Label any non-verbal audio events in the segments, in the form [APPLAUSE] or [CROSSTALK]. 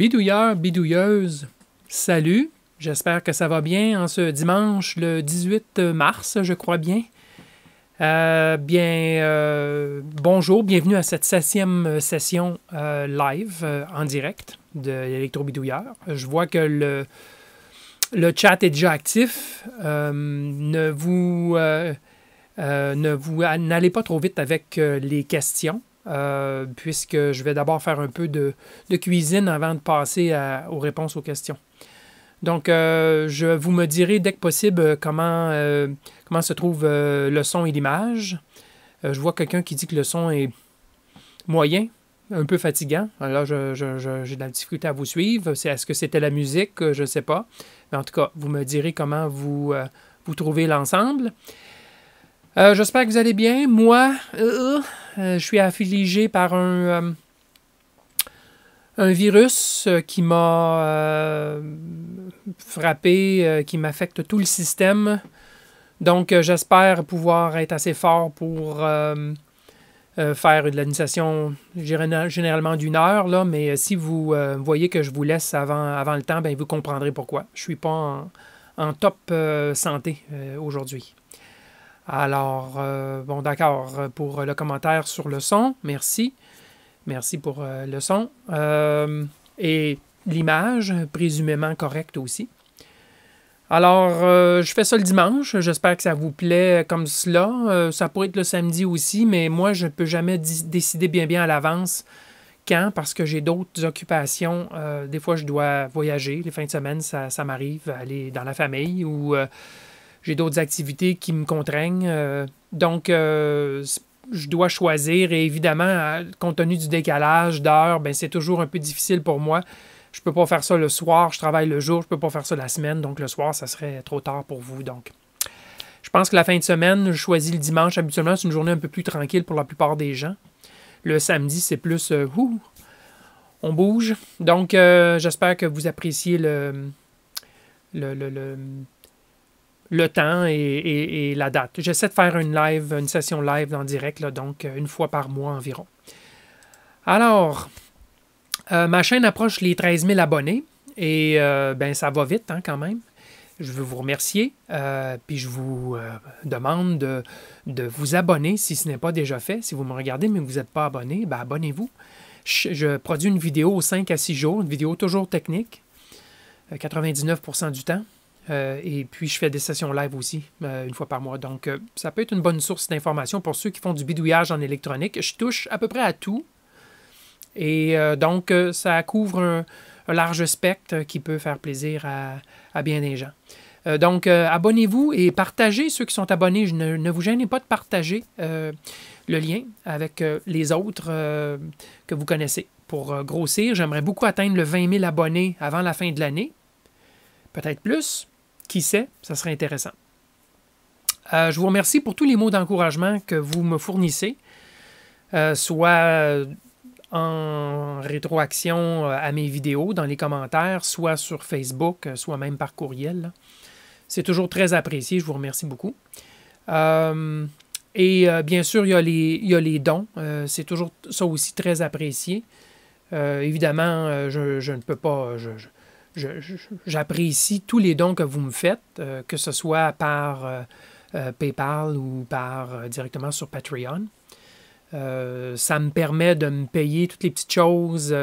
bidouilleurs, bidouilleuses, salut. J'espère que ça va bien en ce dimanche, le 18 mars, je crois bien. Euh, bien, euh, bonjour, bienvenue à cette septième session euh, live en direct de l'électro-bidouilleur. Je vois que le, le chat est déjà actif. ne vous n'allez pas trop vite avec les questions. Euh, puisque je vais d'abord faire un peu de, cuisine avant de passer aux réponses aux questions. Donc, euh, je vous me dirai dès que possible euh, comment, comment se trouve le son et l'image. je vois quelqu'un qui dit que le son est moyen, un peu fatigant. Alors, j'ai de la difficulté à vous suivre. Est-ce que c'était la musique? Je ne sais pas. Mais en tout cas, vous me direz comment vous, vous trouvez l'ensemble. J'espère que vous allez bien. Moi, euh, je suis affligé par un, euh, virus euh, qui m'a frappé, qui m'affecte tout le système. Donc, j'espère pouvoir être assez fort pour faire de l'administration, généralement d'une heure, là, mais si vous voyez que je vous laisse avant, le temps, ben, vous comprendrez pourquoi. Je ne suis pas en, top santé aujourd'hui. Alors, euh, bon, d'accord euh, pour euh, le commentaire sur le son. Merci. Merci pour le son. et l'image, présumément correcte aussi. Alors, je fais ça le dimanche. J'espère que ça vous plaît comme cela. ça pourrait être le samedi aussi, mais moi, je ne peux jamais décider bien bien à l'avance quand parce que j'ai d'autres occupations. des fois, je dois voyager. Les fins de semaine, ça, ça m'arrive aller dans la famille ou j'ai d'autres activités qui me contraignent. Euh, donc, euh, je dois choisir. Et évidemment, compte tenu du décalage d'heures, ben, c'est toujours un peu difficile pour moi. Je ne peux pas faire ça le soir, je travaille le jour, je ne peux pas faire ça la semaine. Donc, le soir, ça serait trop tard pour vous. Donc, je pense que la fin de semaine, je choisis le dimanche. Habituellement, c'est une journée un peu plus tranquille pour la plupart des gens. Le samedi, c'est plus euh, on bouge. Donc, j'espère que vous appréciez le, le, le le temps et, la date. J'essaie de faire une live, une session live en direct, donc euh, une fois par mois environ. Alors, euh, ma chaîne approche les 13 000 abonnés et euh, ben, ça va vite hein, quand même. Je veux vous remercier, puis je vous demande de, vous abonner si ce n'est pas déjà fait. Si vous me regardez mais vous n'êtes pas abonné, ben, abonnez-vous. Je, produis une vidéo aux 5 à 6 jours, une vidéo toujours technique, 99% du temps. Euh, et puis, je fais des sessions live aussi, euh, une fois par mois. Donc, euh, ça peut être une bonne source d'information pour ceux qui font du bidouillage en électronique. Je touche à peu près à tout. Et donc, ça couvre un, large spectre qui peut faire plaisir à, bien des gens. donc, abonnez-vous et partagez. Ceux qui sont abonnés, ne, ne vous gênez pas de partager le lien avec les autres que vous connaissez. Pour grossir, j'aimerais beaucoup atteindre le 20 000 abonnés avant la fin de l'année, peut-être plus. Qui sait, ça serait intéressant. Euh, je vous remercie pour tous les mots d'encouragement que vous me fournissez, euh, soit euh, en rétroaction à mes vidéos, dans les commentaires, soit sur Facebook, soit même par courriel. C'est toujours très apprécié, je vous remercie beaucoup. et bien sûr, il y a les, dons, c'est toujours ça aussi très apprécié. évidemment, je, ne peux pas j'apprécie tous les dons que vous me faites, euh, que ce soit par euh, euh, PayPal ou par directement sur Patreon. ça me permet de me payer toutes les petites choses.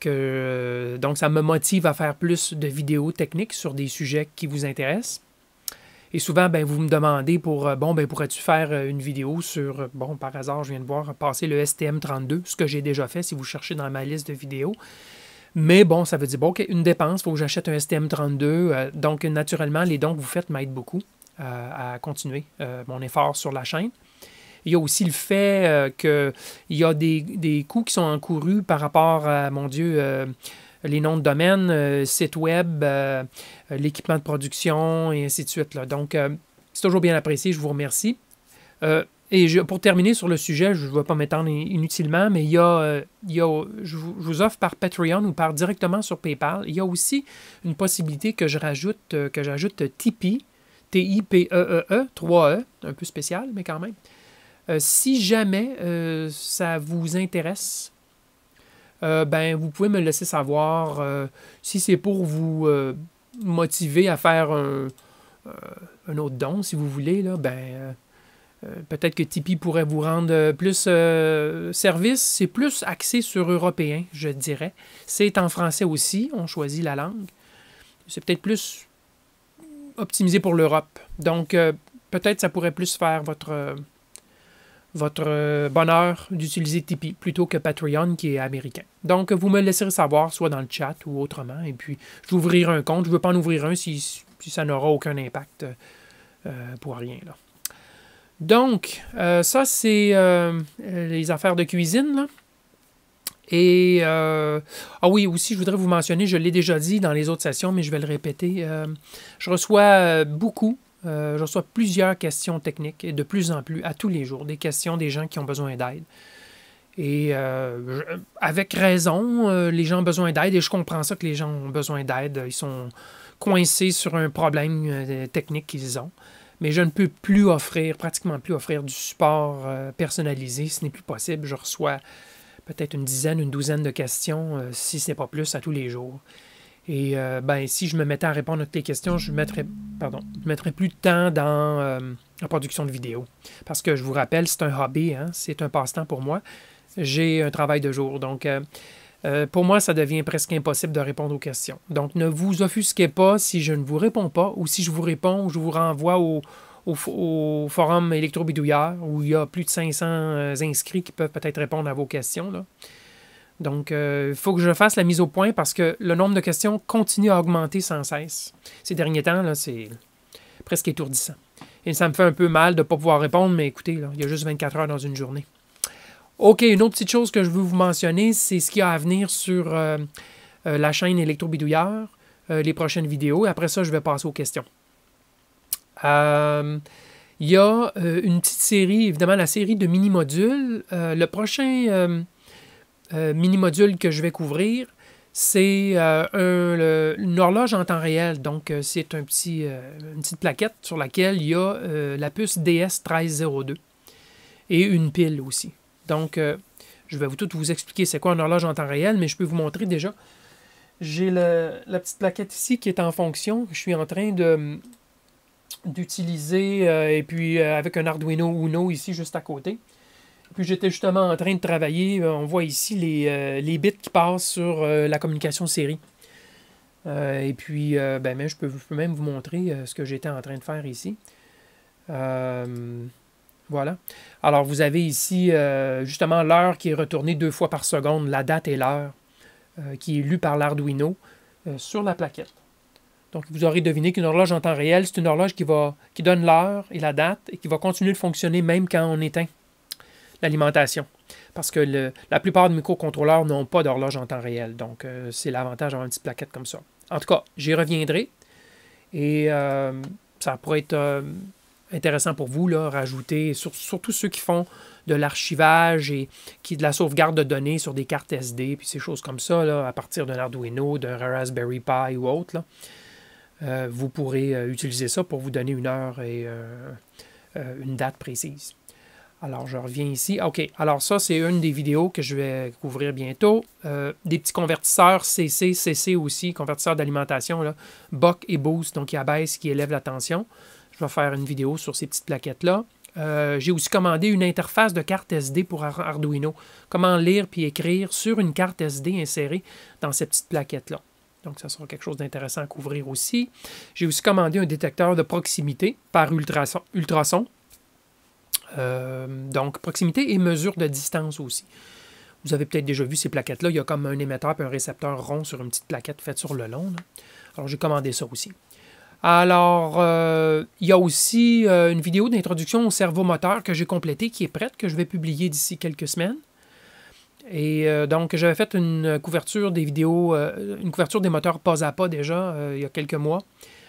que, donc, ça me motive à faire plus de vidéos techniques sur des sujets qui vous intéressent. Et souvent, ben, vous me demandez pour bon, ben, pourrais-tu faire une vidéo sur bon, par hasard, je viens de voir passer le STM32, ce que j'ai déjà fait si vous cherchez dans ma liste de vidéos. Mais bon, ça veut dire, bon, une dépense, il faut que j'achète un STM32. Euh, donc, naturellement, les dons que vous faites m'aident beaucoup euh, à continuer euh, mon effort sur la chaîne. Il y a aussi le fait qu'il y a des, coûts qui sont encourus par rapport à, mon Dieu, les noms de domaine, site web, l'équipement de production et ainsi de suite. Donc, c'est toujours bien apprécié. Je vous remercie. Et pour terminer sur le sujet, je ne vais pas m'étendre inutilement, mais il y a, euh, je, vous, offre par Patreon ou par directement sur PayPal. Il y a aussi une possibilité que je rajoute, euh, que j'ajoute Tipeee, T-I-P-E-E-E, 3E, e, e, un peu spécial, mais quand même. Euh, si jamais ça vous intéresse, ben, vous pouvez me laisser savoir si c'est pour vous motiver à faire un, autre don, si vous voulez, là, ben euh, peut-être que Tipeee pourrait vous rendre euh, plus euh, service. C'est plus axé sur européen, je dirais. C'est en français aussi, on choisit la langue. C'est peut-être plus optimisé pour l'Europe. Donc, peut-être ça pourrait plus faire votre, votre bonheur d'utiliser Tipeee plutôt que Patreon qui est américain. Donc, vous me laisserez savoir, soit dans le chat ou autrement, et puis j'ouvrirai un compte. Je ne veux pas en ouvrir un si ça n'aura aucun impact pour rien. Là. Donc, euh, ça, c'est euh, les affaires de cuisine. Là. Et, euh, ah oui, aussi, je voudrais vous mentionner, je l'ai déjà dit dans les autres sessions, mais je vais le répéter. je reçois beaucoup, je reçois plusieurs questions techniques, et de plus en plus, à tous les jours, des questions des gens qui ont besoin d'aide. Et avec raison, les gens ont besoin d'aide, et je comprends ça que les gens ont besoin d'aide. Ils sont coincés sur un problème technique qu'ils ont mais je ne peux plus offrir, pratiquement plus offrir du support euh, personnalisé. Ce n'est plus possible. Je reçois peut-être une dizaine, une douzaine de questions, euh, si ce n'est pas plus, à tous les jours. Et euh, ben, si je me mettais à répondre à toutes les questions, je mettrais, pardon, mettrais plus de temps dans la production de vidéos. Parce que je vous rappelle, c'est un hobby, hein. c'est un passe-temps pour moi. J'ai un travail de jour. Donc, euh, pour moi, ça devient presque impossible de répondre aux questions. Donc, ne vous offusquez pas si je ne vous réponds pas ou si je vous réponds, je vous renvoie au, au, forum électrobidouillard où il y a plus de 500 euh, inscrits qui peuvent peut-être répondre à vos questions. Donc, il euh, faut que je fasse la mise au point parce que le nombre de questions continue à augmenter sans cesse. Ces derniers temps, c'est presque étourdissant. Et ça me fait un peu mal de ne pas pouvoir répondre, mais écoutez, il y a juste 24 heures dans une journée. OK, une autre petite chose que je veux vous mentionner, c'est ce qui a à venir sur euh, euh, la chaîne Électrobidouilleur, les prochaines vidéos. Après ça, je vais passer aux questions. Euh, il y a une petite série, évidemment, la série de mini-modules. le prochain mini-module que je vais couvrir, c'est une horloge en temps réel. Donc, c'est un petit, une petite plaquette sur laquelle il y a la puce DS1302 et une pile aussi. Donc, euh, je vais vous tout vous expliquer c'est quoi une horloge en temps réel, mais je peux vous montrer déjà. J'ai la petite plaquette ici qui est en fonction. Je suis en train de d'utiliser euh, et puis euh, avec un Arduino Uno ici juste à côté. Puis j'étais justement en train de travailler. On voit ici les, bits qui passent sur la communication série. et puis, ben, je, peux, je, peux, même vous montrer ce que j'étais en train de faire ici. Euh, voilà. Alors, vous avez ici euh, justement l'heure qui est retournée deux fois par seconde, la date et l'heure, euh, qui est lue par l'Arduino euh, sur la plaquette. Donc, vous aurez deviné qu'une horloge en temps réel, c'est une horloge qui, va, qui donne l'heure et la date et qui va continuer de fonctionner même quand on éteint l'alimentation. Parce que la plupart des microcontrôleurs n'ont pas d'horloge en temps réel. Donc, c'est l'avantage d'avoir une petite plaquette comme ça. En tout cas, j'y reviendrai. Et ça pourrait être intéressant pour vous, là, rajouter, surtout ceux qui font de l'archivage et qui de la sauvegarde de données sur des cartes SD, puis ces choses comme ça, à partir d'un Arduino, d'un Raspberry Pi ou autre, euh, vous pourrez euh, utiliser ça pour vous donner une heure et euh, une date précise. Alors, je reviens ici. Ah, OK, alors ça, c'est une des vidéos que je vais couvrir bientôt. des petits convertisseurs CC, CC aussi, convertisseurs d'alimentation, Buck et Boost, donc qui abaisse qui élève la tension. Je vais faire une vidéo sur ces petites plaquettes-là. Euh, j'ai aussi commandé une interface de carte SD pour Arduino. Comment lire puis écrire sur une carte SD insérée dans ces petites plaquettes-là. Donc, ça sera quelque chose d'intéressant à couvrir aussi. J'ai aussi commandé un détecteur de proximité par ultrason euh, donc, proximité et mesure de distance aussi. Vous avez peut-être déjà vu ces plaquettes-là. Il y a comme un émetteur et un récepteur rond sur une petite plaquette faite sur le long. Alors, j'ai commandé ça aussi. Alors, euh, il y a aussi euh, une vidéo d'introduction au cerveau moteur que j'ai complétée, qui est prête, que je vais publier d'ici quelques semaines. Et euh, donc, j'avais fait une couverture des vidéos, une couverture des moteurs pas à pas déjà, il y a quelques mois,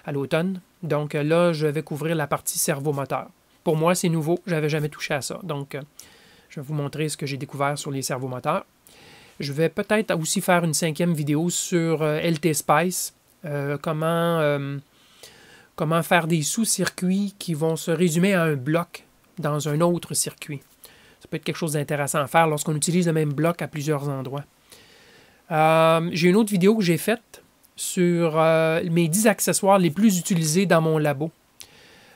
à l'automne. Donc là, je vais couvrir la partie cerveau moteur. Pour moi, c'est nouveau, j'avais jamais touché à ça. Donc, je vais vous montrer ce que j'ai découvert sur les cerveaux moteurs. Je vais peut-être aussi faire une cinquième vidéo sur LT comment comment faire des sous-circuits qui vont se résumer à un bloc dans un autre circuit. Ça peut être quelque chose d'intéressant à faire lorsqu'on utilise le même bloc à plusieurs endroits. Euh, j'ai une autre vidéo que j'ai faite sur euh, mes 10 accessoires les plus utilisés dans mon labo.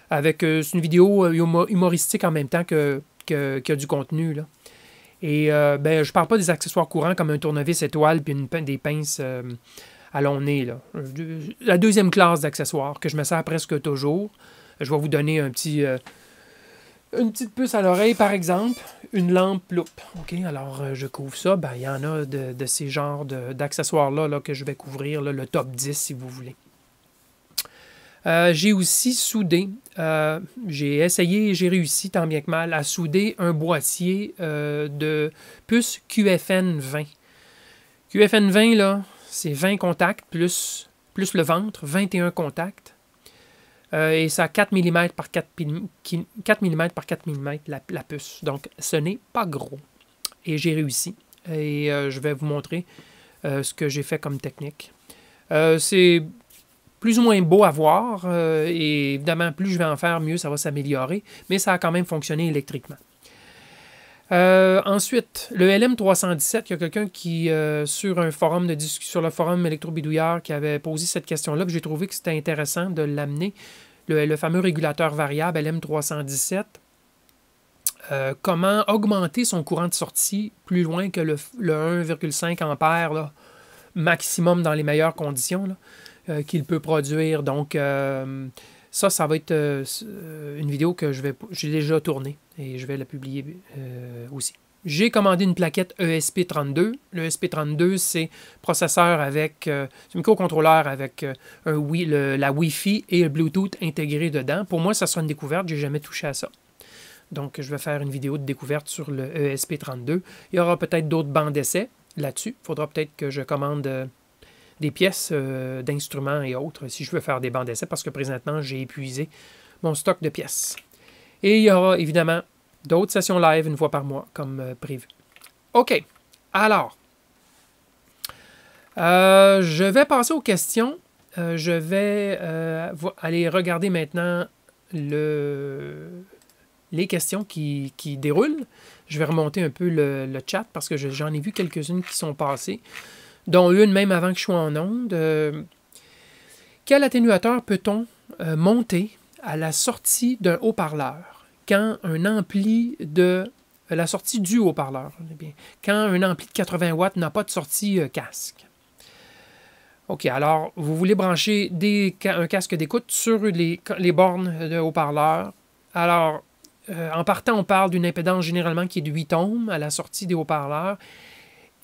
Avec, euh, c'est une vidéo humoristique en même temps que, que, a du contenu. Et ben, je ne parle pas des accessoires courants comme un tournevis étoile puis une, des pinces allons on là. Euh, la deuxième classe d'accessoires que je me sers presque toujours. Je vais vous donner un petit, euh, une petite puce à l'oreille, par exemple, une lampe loupe. OK, alors euh, je couvre ça. Ben, il y en a de, de ces genres d'accessoires-là là, que je vais couvrir, le top 10 si vous voulez. j'ai aussi soudé, j'ai essayé et j'ai réussi tant bien que mal à souder un boîtier de puce QFN20. QFN20, là, c'est 20 contacts plus, plus le ventre, 21 contacts. Euh, et ça a 4 mm par 4, 4 mm par la, puce. Donc ce n'est pas gros. Et j'ai réussi. Et euh, je vais vous montrer euh, ce que j'ai fait comme technique. c'est plus ou moins beau à voir. et évidemment, plus je vais en faire, mieux ça va s'améliorer. Mais ça a quand même fonctionné électriquement. Euh, ensuite, le LM317, il y a quelqu'un qui, euh, sur un forum de sur le forum électrobidouillard, qui avait posé cette question-là, que j'ai trouvé que c'était intéressant de l'amener. Le, fameux régulateur variable LM317. Euh, comment augmenter son courant de sortie plus loin que le, 1,5 ampère maximum dans les meilleures conditions qu'il peut produire. Donc, ça, ça va être euh, euh, une vidéo que je vais, j'ai déjà tournée et je vais la publier euh, aussi. J'ai commandé une plaquette ESP32. Le ESP32, c'est processeur avec, microcontrôleur avec la Wi-Fi et le Bluetooth intégré dedans. Pour moi, ça sera une découverte. Je n'ai jamais touché à ça. Donc, je vais faire une vidéo de découverte sur le ESP32. Il y aura peut-être d'autres bancs d'essai là-dessus. Il faudra peut-être que je commande des pièces euh, d'instruments et autres si je veux faire des bandes d'essai parce que présentement, j'ai épuisé mon stock de pièces. Et il y aura évidemment d'autres sessions live une fois par mois comme euh, prévu. OK. Alors, euh, je vais passer aux questions. je vais aller regarder maintenant le, les questions qui, déroulent. Je vais remonter un peu le chat parce que j'en ai vu quelques-unes qui sont passées dont une même avant que je sois en onde. Euh, quel atténuateur peut-on euh, monter à la sortie d'un haut-parleur quand un ampli de euh, la sortie du haut-parleur, eh quand un ampli de 80 watts n'a pas de sortie casque? OK, alors vous voulez brancher des, un casque d'écoute sur les, bornes de haut-parleur. Alors, en partant, on parle d'une impédance généralement qui est de 8 ohms à la sortie des haut-parleurs.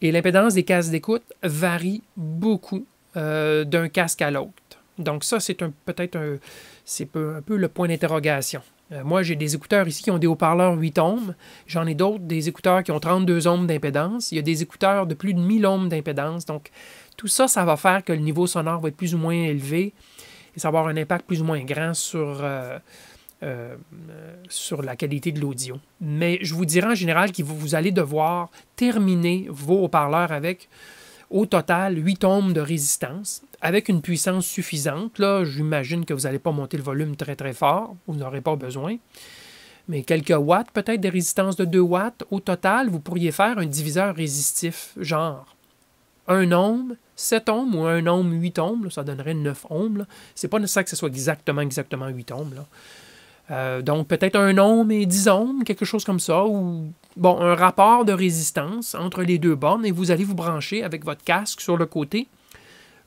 Et l'impédance des casques d'écoute varie beaucoup euh, d'un casque à l'autre. Donc ça, c'est peut-être un, c'est un peu le point d'interrogation. Euh, moi, j'ai des écouteurs ici qui ont des haut-parleurs 8 ohms. J'en ai d'autres, des écouteurs qui ont 32 ohms d'impédance. Il y a des écouteurs de plus de 1000 ohms d'impédance. Donc tout ça, ça va faire que le niveau sonore va être plus ou moins élevé et ça va avoir un impact plus ou moins grand sur, euh, euh, sur la qualité de l'audio. Mais je vous dirais en général que vous, allez devoir terminer vos haut-parleurs avec au total 8 ohms de résistance avec une puissance suffisante. Là, j'imagine que vous n'allez pas monter le volume très très fort, vous n'aurez pas besoin. Mais quelques watts, peut-être des résistances de 2 watts. Au total, vous pourriez faire un diviseur résistif, genre 1 ohm, 7 ohms ou 1 ohm, 8 ohms. ça donnerait 9 ohms. C'est pas nécessaire que ce soit exactement, exactement 8 ohms. Euh, donc peut-être un ohm et 10 ohms, quelque chose comme ça, ou bon, un rapport de résistance entre les deux bornes et vous allez vous brancher avec votre casque sur le côté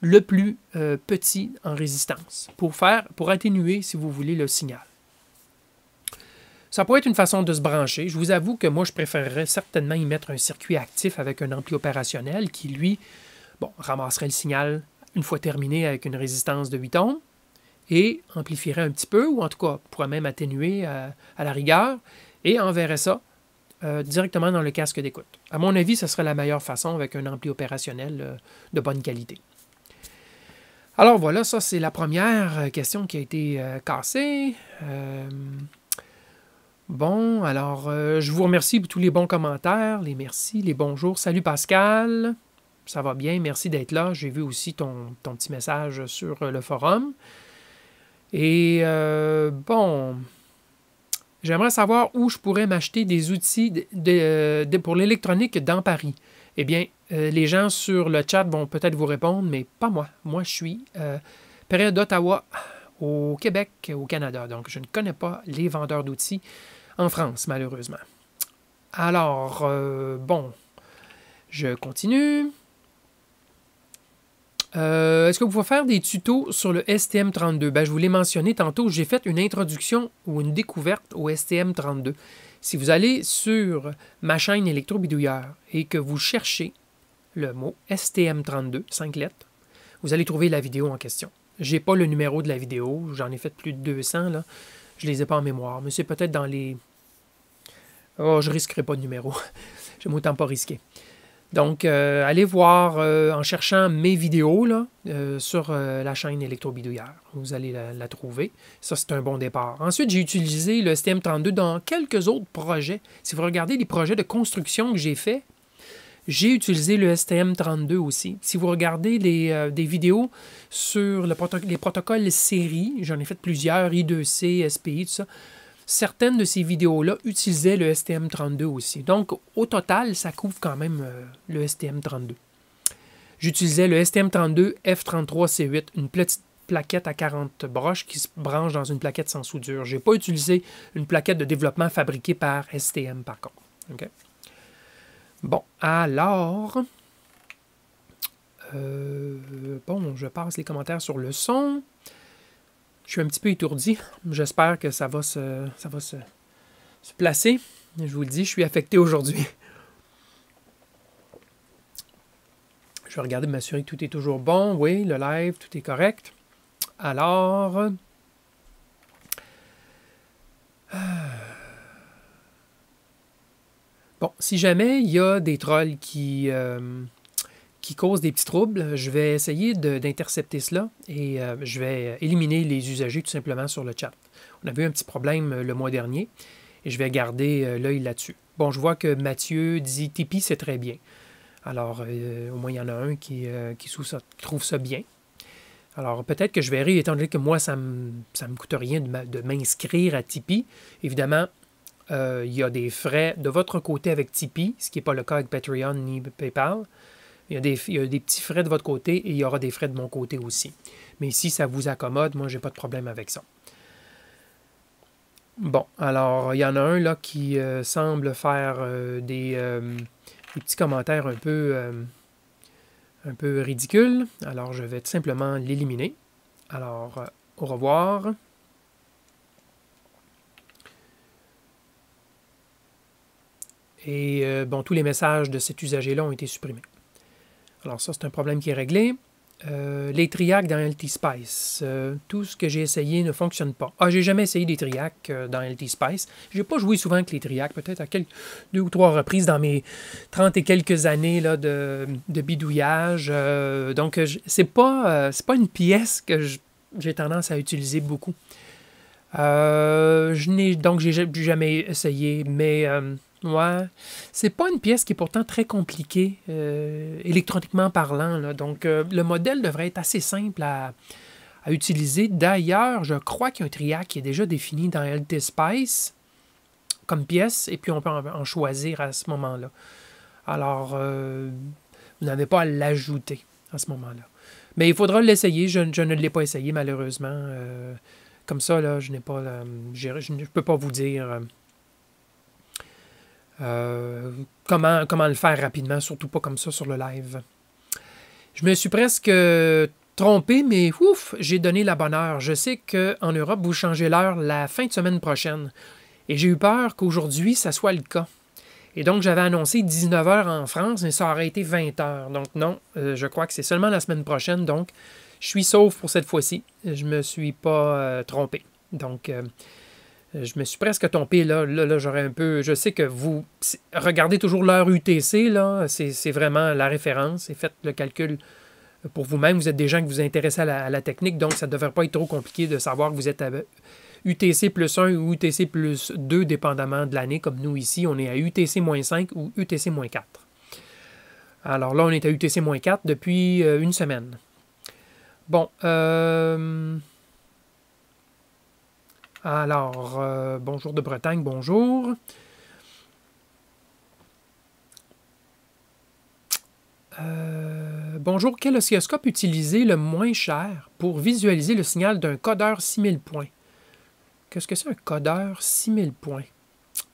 le plus euh, petit en résistance pour faire pour atténuer si vous voulez le signal. Ça pourrait être une façon de se brancher. Je vous avoue que moi je préférerais certainement y mettre un circuit actif avec un ampli opérationnel qui lui ramasserait le signal une fois terminé avec une résistance de 8 ohms et amplifierait un petit peu, ou en tout cas pourrait même atténuer euh, à, la rigueur, et enverrait ça euh, directement dans le casque d'écoute. À mon avis, ce serait la meilleure façon avec un ampli opérationnel euh, de bonne qualité. Alors voilà, ça c'est la première question qui a été cassée. Bon, alors je vous remercie pour tous les bons commentaires, les merci, les bonjours. Salut Pascal, ça va bien, merci d'être là. J'ai vu aussi ton, petit message sur le forum. Et euh, bon, j'aimerais savoir où je pourrais m'acheter des outils de, pour l'électronique dans Paris. Eh bien, euh, les gens sur le chat vont peut-être vous répondre, mais pas moi. Moi, je suis euh, près d'Ottawa, au Québec, au Canada. Donc, je ne connais pas les vendeurs d'outils en France, malheureusement. Alors, euh, bon, je continue. Euh, est-ce que vous pouvez faire des tutos sur le STM32? Ben, je vous l'ai mentionné tantôt, j'ai fait une introduction ou une découverte au STM32. Si vous allez sur ma chaîne électrobidouilleur et que vous cherchez le mot STM32, 5 lettres, vous allez trouver la vidéo en question. J'ai pas le numéro de la vidéo, j'en ai fait plus de 200, là. je les ai pas en mémoire, mais c'est peut-être dans les... Oh, je risquerai pas de numéro, [LAUGHS] Je m'entends pas risquer. Donc, euh, allez voir euh, en cherchant mes vidéos là, euh, sur la chaîne électrobidouillère. Vous allez la, trouver. Ça, c'est un bon départ. Ensuite, j'ai utilisé le STM32 dans quelques autres projets. Si vous regardez les projets de construction que j'ai faits, j'ai utilisé le STM32 aussi. Si vous regardez des vidéos sur les protocoles série, j'en ai fait plusieurs, I2C, SPI, tout ça, certaines de ces vidéos-là utilisaient le STM32 aussi. Donc, au total, ça couvre quand même euh, le STM32. J'utilisais le STM32 F33C8, une petite plaquette à 40 broches qui se branche dans une plaquette sans soudure. Je n'ai pas utilisé une plaquette de développement fabriquée par STM, par contre. Bon, alors... Euh, bon, je passe les commentaires sur le son. Je suis un petit peu étourdi. J'espère que ça va se, ça va se, placer. Je vous le dis, je suis affecté aujourd'hui. Je vais regarder, m'assurer que tout est toujours bon. Oui, le live, tout est correct. Alors... Euh, bon, si jamais il y a des trolls qui, euh, qui cause des petits troubles. Je vais essayer d'intercepter cela et euh, je vais éliminer les usagers tout simplement sur le chat. On avait eu un petit problème euh, le mois dernier et je vais garder euh, l'œil là-dessus. Bon, je vois que Mathieu dit Tipeee, c'est très bien. Alors, au moins, il y en a un qui, trouve ça bien. Alors, peut-être que je verrai, étant donné que moi, ça ne me coûte rien de m'inscrire à Tipeee. Évidemment, il y a des frais de votre côté avec Tipeee, ce qui n'est pas le cas avec Patreon ni PayPal. Il y, a des, petits frais de votre côté et il y aura des frais de mon côté aussi. Mais si ça vous accommode, moi, je n'ai pas de problème avec ça. Bon, alors, il y en a un là qui euh, semble faire euh, euh, des, petits commentaires un peu, un peu ridicules. Alors, je vais tout simplement l'éliminer. Alors, au revoir. Et bon, tous les messages de cet usager-là ont été supprimés. Alors ça, c'est un problème qui est réglé. Euh, les triacs dans LT Spice. Euh, tout ce que j'ai essayé ne fonctionne pas. Ah, j'ai jamais essayé des triacs euh, dans LTSpice. J'ai pas joué souvent avec les triacs, peut-être à quelques, deux ou trois reprises dans mes trente et quelques années là, de, bidouillage. donc, c'est pas, pas une pièce que j'ai tendance à utiliser beaucoup. je n'ai donc j'ai jamais essayé, mais Ouais. C'est pas une pièce qui est pourtant très compliquée euh, électroniquement parlant. Donc, euh, le modèle devrait être assez simple à, utiliser. D'ailleurs, je crois qu'il y a un triac qui est déjà défini dans LT comme pièce, et puis on peut en, choisir à ce moment-là. Alors, euh, vous n'avez pas à l'ajouter à ce moment-là. Mais il faudra l'essayer. Je, ne l'ai pas essayé, malheureusement. comme ça, là, je n'ai pas. je ne peux pas vous dire euh, comment, comment le faire rapidement, surtout pas comme ça sur le live. Je me suis presque trompé, mais ouf, j'ai donné la bonne heure. Je sais qu'en Europe, vous changez l'heure la fin de semaine prochaine. Et j'ai eu peur qu'aujourd'hui, ça soit le cas. Et donc, j'avais annoncé 19h en France, mais ça aurait été 20h. Donc, non, euh, je crois que c'est seulement la semaine prochaine. Donc, je suis sauf pour cette fois-ci. Je ne me suis pas euh, trompé. Donc, euh, je me suis presque tombé là. Là, j'aurais un peu. Je sais que vous regardez toujours l'heure UTC, là. C'est vraiment la référence. Et faites le calcul pour vous-même. Vous êtes des gens qui vous intéressent à la, technique, donc ça ne devrait pas être trop compliqué de savoir que vous êtes à UTC euh, plus 1 ou UTC plus 2, dépendamment de l'année. Comme nous ici, on est à UTC moins 5 ou UTC moins 4. Alors là, on est à UTC moins 4 depuis euh, une semaine. Bon, euh alors, euh, bonjour de Bretagne, bonjour. Euh, bonjour, quel oscilloscope utiliser le moins cher pour visualiser le signal d'un codeur 6000 points? Qu'est-ce que c'est un codeur 6000 points?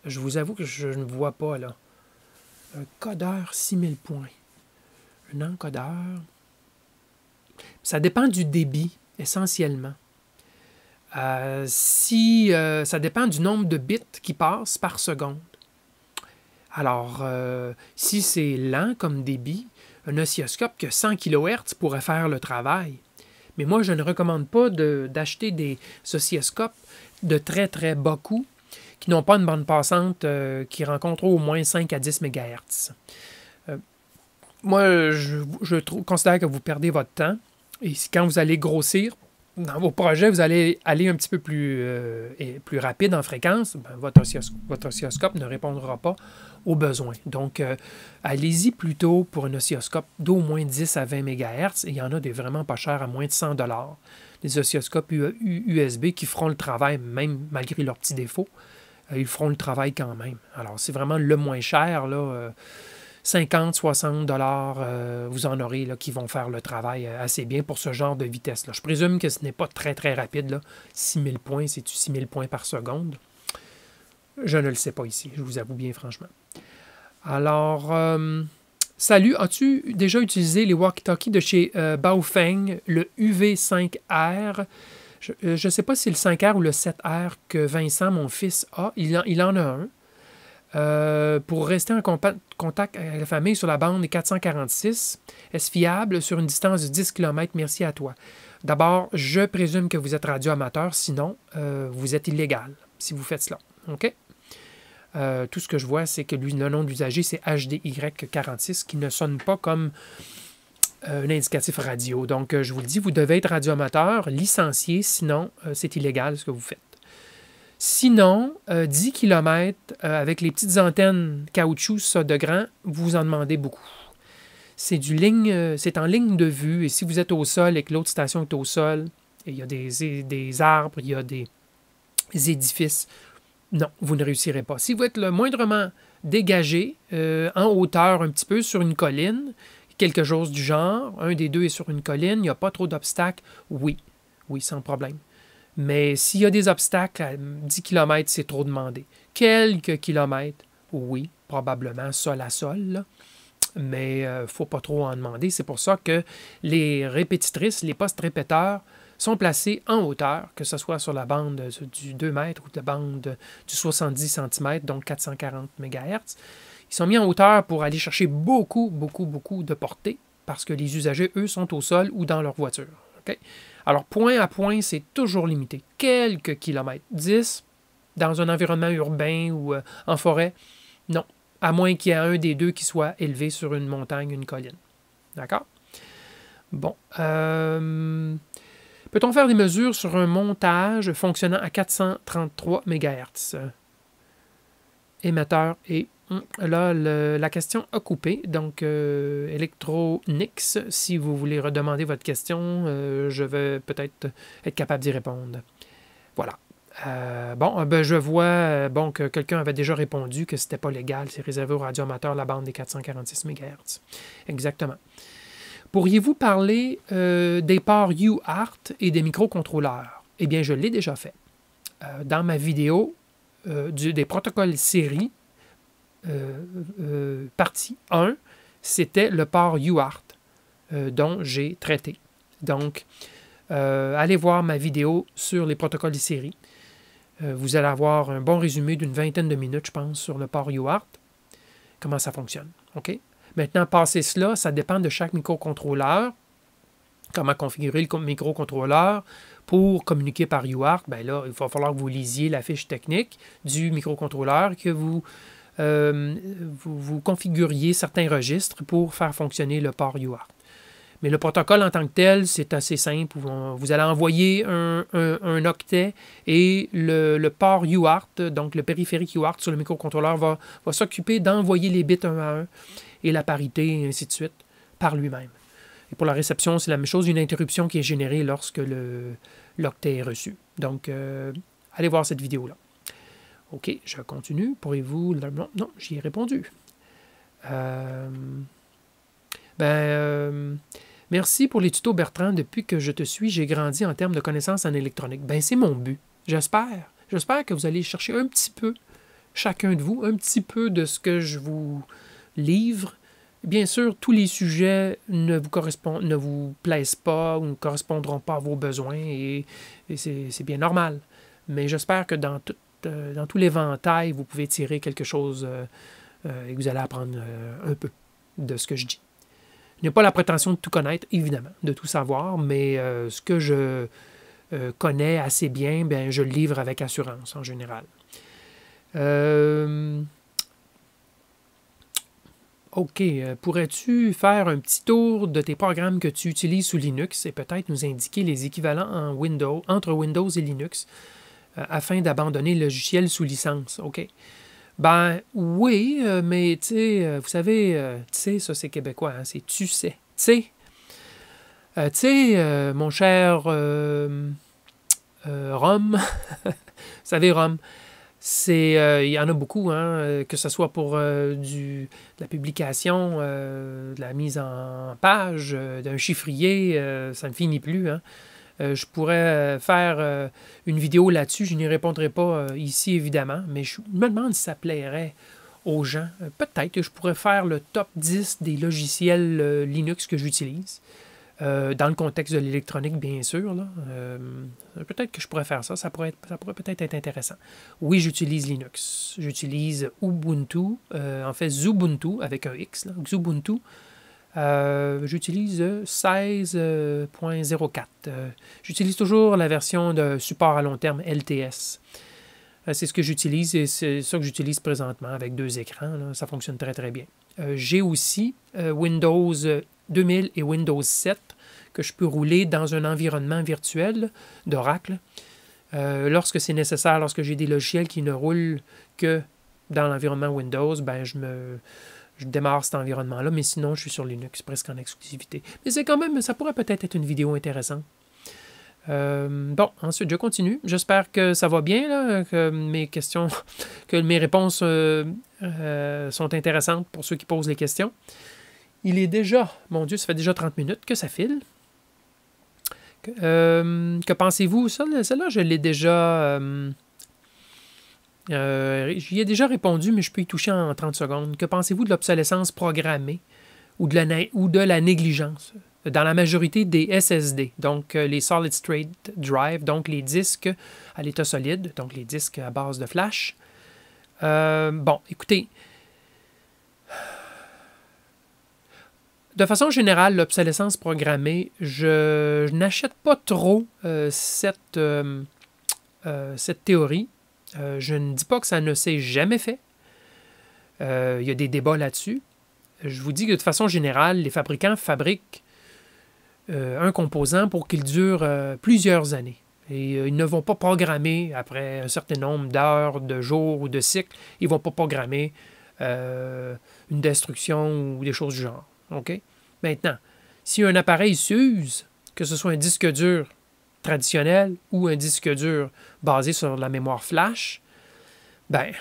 Je vous avoue que je ne vois pas là. Un codeur 6000 points. Un encodeur. Ça dépend du débit, essentiellement. Euh, si euh, ça dépend du nombre de bits qui passent par seconde. Alors, euh, si c'est lent comme débit, un oscilloscope que 100 kHz pourrait faire le travail. Mais moi, je ne recommande pas d'acheter des oscilloscopes de très très bas coût qui n'ont pas une bande passante qui rencontre au moins 5 à 10 MHz. moi, je, considère que vous perdez votre temps. Et quand vous allez grossir, dans vos projets, vous allez aller un petit peu plus, euh, et plus rapide en fréquence, ben, votre, oscilloscope, ne répondra pas aux besoins. Donc, euh, allez-y plutôt pour un oscilloscope d'au moins 10 à 20 MHz. il y en a des vraiment pas chers à moins de 100 Des oscilloscopes USB e, qui feront le travail même malgré leurs petits défauts. Euh, ils feront le travail quand même. Alors, c'est vraiment le moins cher. là. 50, 60 dollars, euh, vous en aurez là, qui vont faire le travail euh, assez bien pour ce genre de vitesse. Là. Je présume que ce n'est pas très, très rapide. Là. 6000 points, c'est-tu 6000 points par seconde? Je ne le sais pas ici, je vous avoue bien franchement. Alors, euh, salut, as-tu déjà utilisé les walkie-talkies de chez Baofeng, le UV5R? Je ne sais pas si c'est le 5R ou le 7R que Vincent, mon fils, a. il en a un. Euh, pour rester en contact avec la famille sur la bande 446, est-ce fiable sur une distance de 10 km? Merci à toi. D'abord, je présume que vous êtes radio amateur, sinon euh, vous êtes illégal si vous faites cela. OK? Euh, tout ce que je vois, c'est que le nom d'usager, c'est HDY46, qui ne sonne pas comme un indicatif radio. Donc, je vous le dis, vous devez être radio amateur, licencié, sinon c'est illégal ce que vous faites. Sinon, 10 euh, km euh, avec les petites antennes caoutchouc, de grand, vous en demandez beaucoup. C'est du ligne, euh, c'est en ligne de vue, et si vous êtes au sol et que l'autre station est au sol, et il y a des, arbres, il y a des, des édifices, non, vous ne réussirez pas. Si vous êtes le moindrement dégagé, en hauteur, un petit peu sur une colline, quelque chose du genre, un des deux est sur une colline, il n'y a pas trop d'obstacles, oui, oui, sans problème. Mais s'il y a des obstacles, à 10 km, c'est trop demandé. Quelques kilomètres, oui, probablement sol à sol, mais il euh, ne faut pas trop en demander. C'est pour ça que les répétitrices, les postes répéteurs, sont placés en hauteur, que ce soit sur la bande du 2 mètres ou la bande du 70 cm, donc 440 MHz. Ils sont mis en hauteur pour aller chercher beaucoup, beaucoup, beaucoup de portée parce que les usagers, eux, sont au sol ou dans leur voiture. OK alors, point à point, c'est toujours limité. Quelques kilomètres. 10 dans un environnement urbain ou euh, en forêt. Non. À moins qu'il y ait un des deux qui soit élevé sur une montagne, une colline. D'accord? Bon. Euh, peut-on faire des mesures sur un montage fonctionnant à 433 MHz? Émetteur et Mm. Là, la question a coupé. Donc, euh, Electronix, si vous voulez redemander votre question, euh, je vais peut-être être capable d'y répondre. Voilà. Euh, bon, ben, je vois bon, que quelqu'un avait déjà répondu que c'était pas légal, c'est réservé aux radioamateurs, la bande des 446 MHz. Exactement. Pourriez-vous parler des ports UART et des microcontrôleurs? Eh bien, je l'ai déjà fait. dans ma vidéo des protocoles série, euh, euh, partie 1, c'était le port UART euh, dont j'ai traité. Donc, allez voir ma vidéo sur les protocoles de série. vous allez avoir un bon résumé d'une vingtaine de minutes, je pense, sur le port UART, comment ça fonctionne. OK? Maintenant, passer cela, ça dépend de chaque microcontrôleur. Comment configurer le microcontrôleur pour communiquer par UART? Ben là, il va falloir que vous lisiez la fiche technique du microcontrôleur, que vous euh, vous, configuriez certains registres pour faire fonctionner le port UART. Mais le protocole en tant que tel, c'est assez simple. Vous, allez envoyer un, octet et le, port UART, donc le périphérique UART sur le microcontrôleur, va, s'occuper d'envoyer les bits un à un et la parité, et ainsi de suite, par lui-même. Et pour la réception, c'est la même chose, une interruption qui est générée lorsque l'octet est reçu. Donc, euh, allez voir cette vidéo-là. OK, je continue. Pourriez-vous... Non, j'y ai répondu. Euh, ben, euh, merci pour les tutos, Bertrand. Depuis que je te suis, j'ai grandi en termes de connaissances en électronique. Ben, c'est mon but. J'espère. J'espère que vous allez chercher un petit peu, chacun de vous, un petit peu de ce que je vous livre. Bien sûr, tous les sujets ne vous, correspondent, ne vous plaisent pas ou ne correspondront pas à vos besoins et, c'est bien normal. Mais j'espère que dans tout euh, dans tous les l'éventail, vous pouvez tirer quelque chose euh, euh, et vous allez apprendre un peu de ce que je dis. Je n'ai pas la prétention de tout connaître, évidemment, de tout savoir, mais ce que je connais assez bien, ben, je le livre avec assurance en général. OK, pourrais-tu faire un petit tour de tes programmes que tu utilises sous Linux et peut-être nous indiquer les équivalents en Windows, entre Windows et Linux? Euh, afin d'abandonner le logiciel sous licence. OK. Ben oui, euh, mais tu sais, euh, vous savez, tu sais, ça c'est québécois, hein, c'est tu sais. Tu sais, mon cher Rome, [LAUGHS] vous savez, Rome, c'est, il y en a beaucoup, hein, que ce soit pour du, de la publication, de la mise en page, d'un chiffrier, ça ne finit plus. Hein. Euh, je pourrais euh, faire euh, une vidéo là-dessus. Je n'y répondrai pas ici, évidemment, mais je me demande si ça plairait aux gens. Peut-être que je pourrais faire le top 10 des logiciels Linux que j'utilise. dans le contexte de l'électronique, bien sûr. peut-être que je pourrais faire ça. Ça pourrait, pourrait peut-être être intéressant. Oui, j'utilise Linux. J'utilise Ubuntu. en fait, Zubuntu avec un X. Zubuntu. Euh, j'utilise 16.04. Euh, j'utilise toujours la version de support à long terme LTS. Euh, c'est ce que j'utilise et c'est ça que j'utilise présentement avec deux écrans. Ça fonctionne très très bien. J'ai aussi Windows 2000 et Windows 7 que je peux rouler dans un environnement virtuel d'Oracle lorsque c'est nécessaire, lorsque j'ai des logiciels qui ne roulent que dans l'environnement Windows, ben je me, je démarre cet environnement-là, mais sinon, je suis sur Linux presque en exclusivité. Mais c'est quand même, ça pourrait peut-être être une vidéo intéressante. Euh, bon, ensuite, je continue. J'espère que ça va bien, que mes questions, [LAUGHS] que mes réponses euh, euh, sont intéressantes pour ceux qui posent les questions. Il est déjà, mon Dieu, ça fait déjà 30 minutes que ça file. que, que pensez-vous? Celle-là, je l'ai déjà... Euh, j'y ai déjà répondu, mais je peux y toucher en 30 secondes. Que pensez-vous de l'obsolescence programmée ou de, la négligence dans la majorité des SSD, donc euh, les Solid State Drive, donc les disques à l'état solide, donc les disques à base de flash. Euh, bon, écoutez, de façon générale, l'obsolescence programmée, je, n'achète pas trop cette théorie. Euh, je ne dis pas que ça ne s'est jamais fait. Euh, il y a des débats là-dessus. Je vous dis que de façon générale, les fabricants fabriquent euh, un composant pour qu'il dure plusieurs années. Et ils ne vont pas programmer après un certain nombre d'heures, de jours ou de cycles. Ils ne vont pas programmer une destruction ou des choses du genre. Maintenant, si un appareil s'use, que ce soit un disque dur, traditionnel ou un disque dur basé sur la mémoire flash, ben,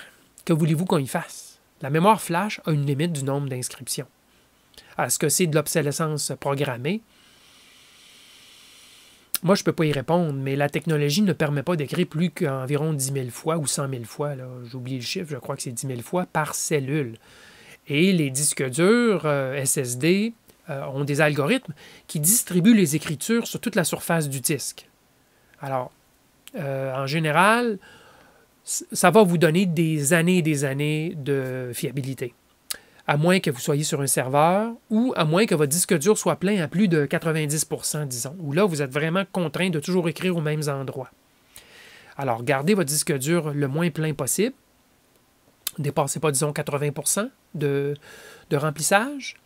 que voulez-vous qu'on y fasse? La mémoire flash a une limite du nombre d'inscriptions. Est-ce que c'est de l'obsolescence programmée? Moi, je ne peux pas y répondre, mais la technologie ne permet pas d'écrire plus qu'environ 10 000 fois ou 100 000 fois, j'ai oublié le chiffre, je crois que c'est 10 000 fois par cellule. Et les disques durs, euh, SSD, euh, ont des algorithmes qui distribuent les écritures sur toute la surface du disque. Alors, euh, en général, ça va vous donner des années et des années de fiabilité. À moins que vous soyez sur un serveur ou à moins que votre disque dur soit plein à plus de 90 disons, où là, vous êtes vraiment contraint de toujours écrire aux mêmes endroits. Alors, gardez votre disque dur le moins plein possible. Dépassez pas, disons, 80 de, remplissage.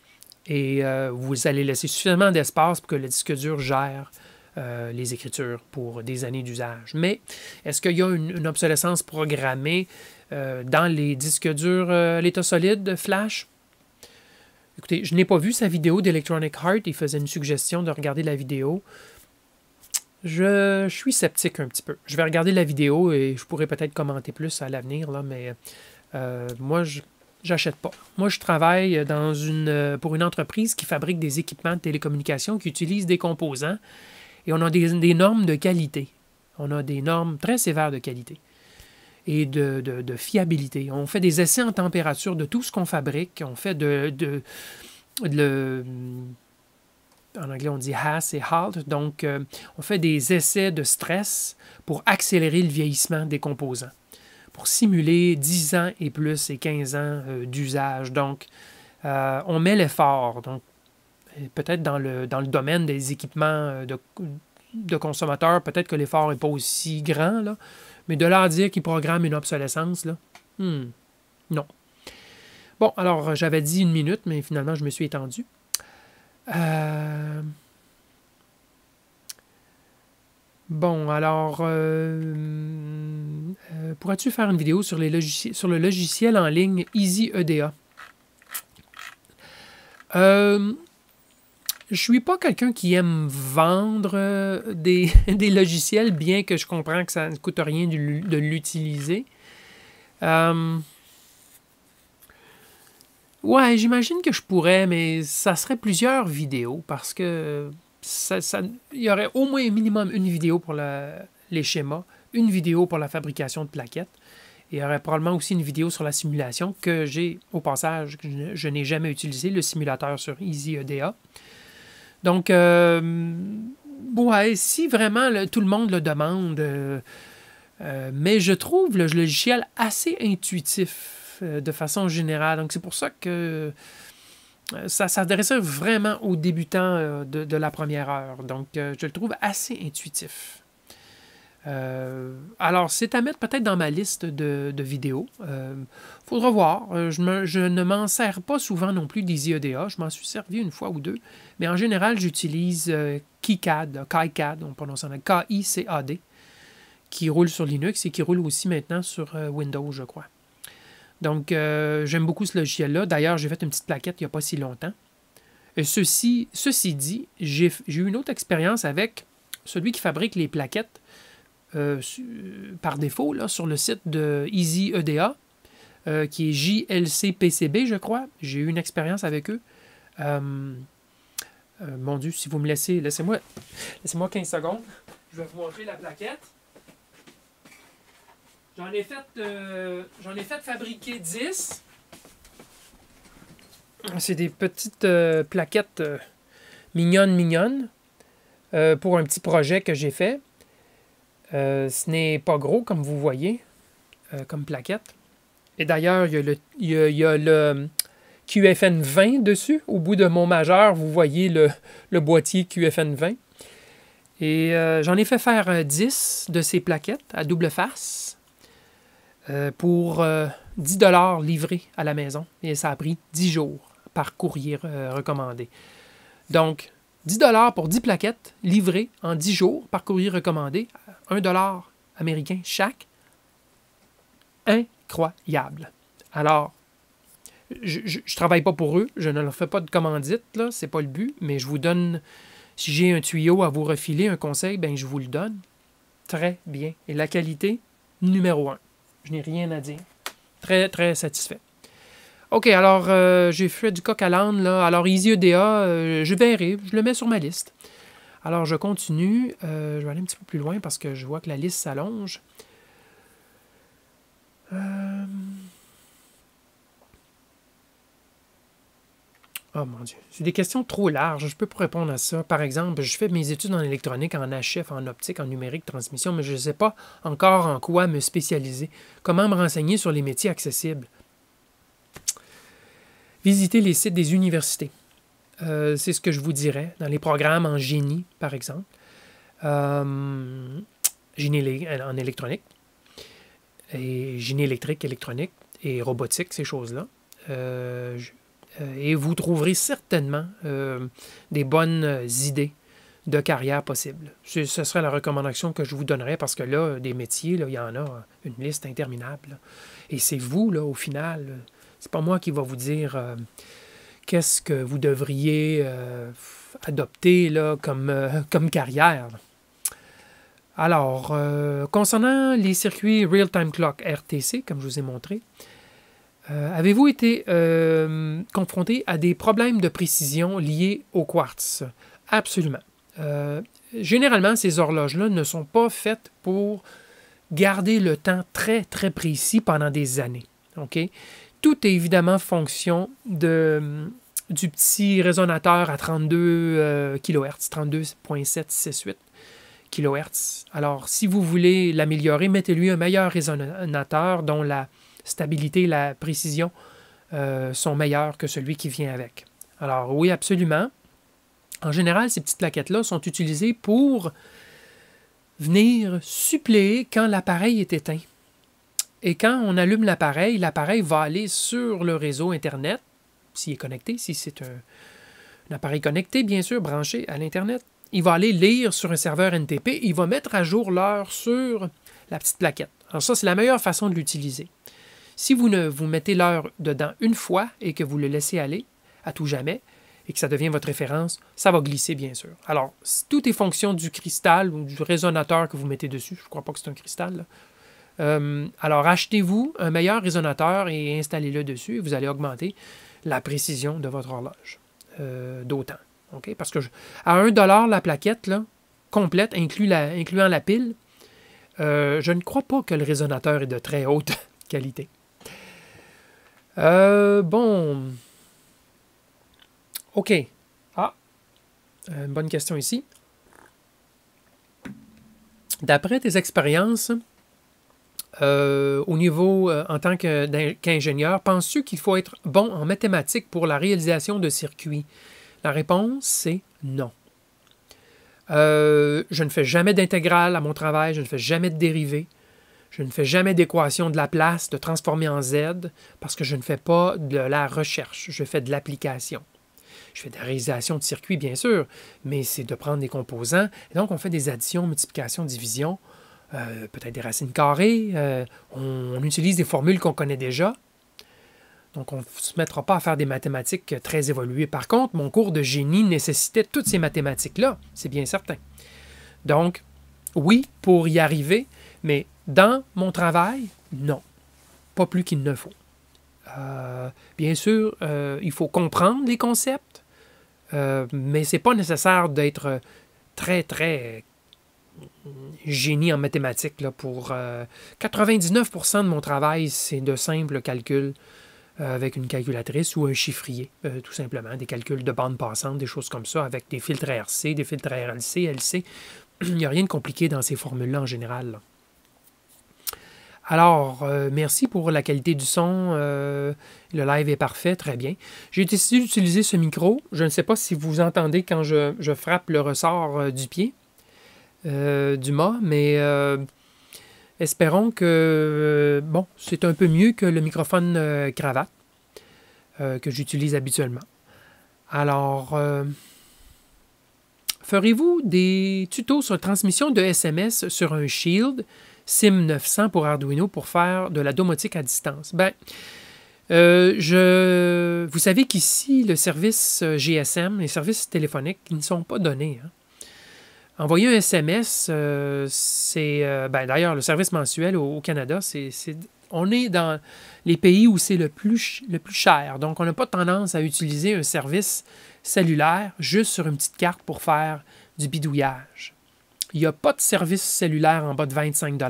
Et euh, vous allez laisser suffisamment d'espace pour que le disque dur gère euh, les écritures pour des années d'usage. Mais est-ce qu'il y a une, obsolescence programmée euh, dans les disques durs à euh, l'état solide, flash? Écoutez, je n'ai pas vu sa vidéo d'Electronic Heart. Il faisait une suggestion de regarder la vidéo. Je, suis sceptique un petit peu. Je vais regarder la vidéo et je pourrais peut-être commenter plus à l'avenir, là, mais moi, je n'achète pas. Moi, je travaille dans une, pour une entreprise qui fabrique des équipements de télécommunication qui utilisent des composants et on a des, normes de qualité. On a des normes très sévères de qualité et de, fiabilité. On fait des essais en température de tout ce qu'on fabrique. On fait de, de, en anglais, on dit has et halt. Donc, euh, on fait des essais de stress pour accélérer le vieillissement des composants, pour simuler 10 ans et plus et 15 ans euh, d'usage. Donc, euh, on met l'effort. Donc, peut-être dans le, dans le domaine des équipements euh, de, consommateurs, peut-être que l'effort n'est pas aussi grand, là. mais de leur dire qu'ils programment une obsolescence, là, hmm, non. Bon, alors j'avais dit une minute, mais finalement je me suis étendu. Euh, bon, alors, euh, pourrais-tu faire une vidéo sur, les sur, le logiciel en ligne Easy EDA? Euh, je suis pas quelqu'un qui aime vendre euh, [LAUGHS] des, logiciels, bien que je comprends que ça ne coûte rien de, l'utiliser. Euh, ouais, j'imagine que je pourrais, mais ça serait plusieurs vidéos parce que il y aurait au moins minimum une vidéo pour les schémas, une vidéo pour la fabrication de plaquettes. Et il y aurait probablement aussi une vidéo sur la simulation que j'ai, au passage, que je, je n'ai jamais utilisé, le simulateur sur EasyEDA. Donc, euh, si vraiment tout le monde le demande, euh, euh, mais je trouve le logiciel assez intuitif de façon générale. Donc, c'est pour ça que ça s'adresse vraiment aux débutants de, la première heure. Donc, je le trouve assez intuitif. alors, c'est à mettre peut-être dans ma liste de, vidéos. Faudra voir. Euh, je, ne m'en sers pas souvent non plus d'EasyEDA. Je m'en suis servi une fois ou deux. Mais en général, j'utilise euh, KiCad, KiCad, on prononce en K-I-C-A-D, qui roule sur Linux et qui roule aussi maintenant sur euh, Windows, je crois. Donc, j'aime beaucoup ce logiciel-là. D'ailleurs, j'ai fait une petite plaquette il n'y a pas si longtemps. Et ceci, dit, j'ai eu une autre expérience avec celui qui fabrique les plaquettes par défaut là, sur le site de EasyEDA. Euh, qui est JLCPCB, je crois. J'ai eu une expérience avec eux. Euh, euh, mon Dieu, si vous me laissez, laissez-moi laissez 15 secondes. Je vais vous montrer la plaquette. J'en ai, j'en ai fait fabriquer 10. C'est des petites plaquettes mignonnes, mignonnes, pour un petit projet que j'ai fait. ce n'est pas gros, comme vous voyez, comme plaquette. Et d'ailleurs, il y a le, le hum, QFN 20 dessus. Au bout de mon majeur, vous voyez le, boîtier QFN 20. Et euh, j'en ai fait faire 10 euh, de ces plaquettes à double face euh, pour 10 dollars livrés à la maison. Et ça a pris 10 jours par courrier recommandé. Donc, 10 dollars pour 10 plaquettes livrées en 10 jours par courrier recommandé, 1 dollar américain chaque. 1 incroyable. Alors, je, ne travaille pas pour eux, je ne leur fais pas de commandite, Ce c'est pas le but, mais je vous donne, si j'ai un tuyau à vous refiler, un conseil, ben je vous le donne. Très bien. Et la qualité, numéro un. Je n'ai rien à dire. Très, très satisfait. OK, alors euh, j'ai fait du coq à l'âne, là. Alors Easy EDA, euh, je verrai, je le mets sur ma liste. Alors je continue, euh, je vais aller un petit peu plus loin parce que je vois que la liste s'allonge. Euh, oh mon Dieu. C'est des questions trop larges. Je peux pas répondre à ça. Par exemple, je fais mes études en électronique, en HF, en optique, en numérique, transmission, mais je ne sais pas encore en quoi me spécialiser. Comment me renseigner sur les métiers accessibles? Visiter les sites des universités. Euh, c'est ce que je vous dirais dans les programmes en génie, par exemple. Euh, génie en électronique et génie électrique, électronique et robotique, ces choses-là. Euh, euh, et vous trouverez certainement euh, des bonnes idées de carrière possible. Ce serait la recommandation que je vous donnerais parce que là, des métiers, il y en a une liste interminable. Et c'est vous, là, au final. C'est pas moi qui va vous dire qu'est-ce que vous devriez adopter là, comme, comme carrière. Alors, euh, concernant les circuits Real-Time Clock RTC, comme je vous ai montré, euh, avez-vous été euh, confronté à des problèmes de précision liés au quartz? Absolument. généralement, ces horloges-là ne sont pas faites pour garder le temps très, très précis pendant des années. Tout est évidemment fonction de, du petit résonateur à 32 kHz, 32.768 alors, si vous voulez l'améliorer, mettez-lui un meilleur résonateur dont la stabilité et la précision euh, sont meilleures que celui qui vient avec. Alors, oui, absolument. En général, ces petites plaquettes-là sont utilisées pour venir suppléer quand l'appareil est éteint. Et quand on allume l'appareil, l'appareil va aller sur le réseau Internet, s'il est connecté, si c'est un, appareil connecté, bien sûr, branché à l'Internet, il va aller lire sur un serveur NTP, il va mettre à jour l'heure sur la petite plaquette. Alors ça, c'est la meilleure façon de l'utiliser. Si vous ne vous mettez l'heure dedans une fois et que vous le laissez aller à tout jamais et que ça devient votre référence, ça va glisser bien sûr. Alors, si tout est fonction du cristal ou du résonateur que vous mettez dessus. Je ne crois pas que c'est un cristal. Euh, alors, achetez-vous un meilleur résonateur et installez-le dessus. vous allez augmenter la précision de votre horloge euh, d'autant. Parce que à 1 la plaquette, complète, incluant la pile, euh, je ne crois pas que le résonateur est de très haute [LAUGHS] qualité. Euh, bon. OK. Ah, euh, une bonne question ici. D'après tes expériences, au niveau en tant qu'ingénieur, penses-tu qu'il faut être bon en mathématiques pour la réalisation de circuits la réponse, c'est non. Euh, je ne fais jamais d'intégrale à mon travail, je ne fais jamais de dérivée, je ne fais jamais d'équation de la place, de transformer en z, parce que je ne fais pas de la recherche, je fais de l'application. Je fais de la réalisation de circuits, bien sûr, mais c'est de prendre des composants. donc, on fait des additions, multiplications, divisions, euh, peut-être des racines carrées. Euh, on utilise des formules qu'on connaît déjà. Donc, on ne se mettra pas à faire des mathématiques euh, très évoluées. Par contre, mon cours de génie nécessitait toutes ces mathématiques-là, c'est bien certain. Donc, oui, pour y arriver, mais dans mon travail, non. Pas plus qu'il ne faut. Euh, bien sûr, euh, il faut comprendre les concepts, euh, mais c'est pas nécessaire d'être très, très génie en mathématiques. pour 99% de mon travail, c'est de simples calculs. Euh, avec une calculatrice ou un chiffrier, euh, tout simplement, des calculs de bande passante, des choses comme ça, avec des filtres RC, des filtres RLC, LC. [CLEARS THROAT] Il n'y a rien de compliqué dans ces formules-là en général. Alors, euh, merci pour la qualité du son. le live est parfait, très bien. J'ai décidé d'utiliser ce micro. Je ne sais pas si vous entendez quand je, frappe le ressort du pied, du mât, mais Espérons que, euh, bon, c'est un peu mieux que le microphone euh, cravate euh, que j'utilise habituellement. Alors, ferez-vous des tutos sur transmission de SMS sur un Shield SIM 900 pour Arduino pour faire de la domotique à distance? Ben, je... Vous savez qu'ici, le service GSM, les services téléphoniques, ils ne sont pas donnés. Hein. Envoyer un SMS, euh, c'est. Euh, ben, d'ailleurs, le service mensuel au, Canada, c'est. On est dans les pays où c'est le plus, le plus cher. Donc, on n'a pas tendance à utiliser un service cellulaire juste sur une petite carte pour faire du bidouillage. Il n'y a pas de service cellulaire en bas de 25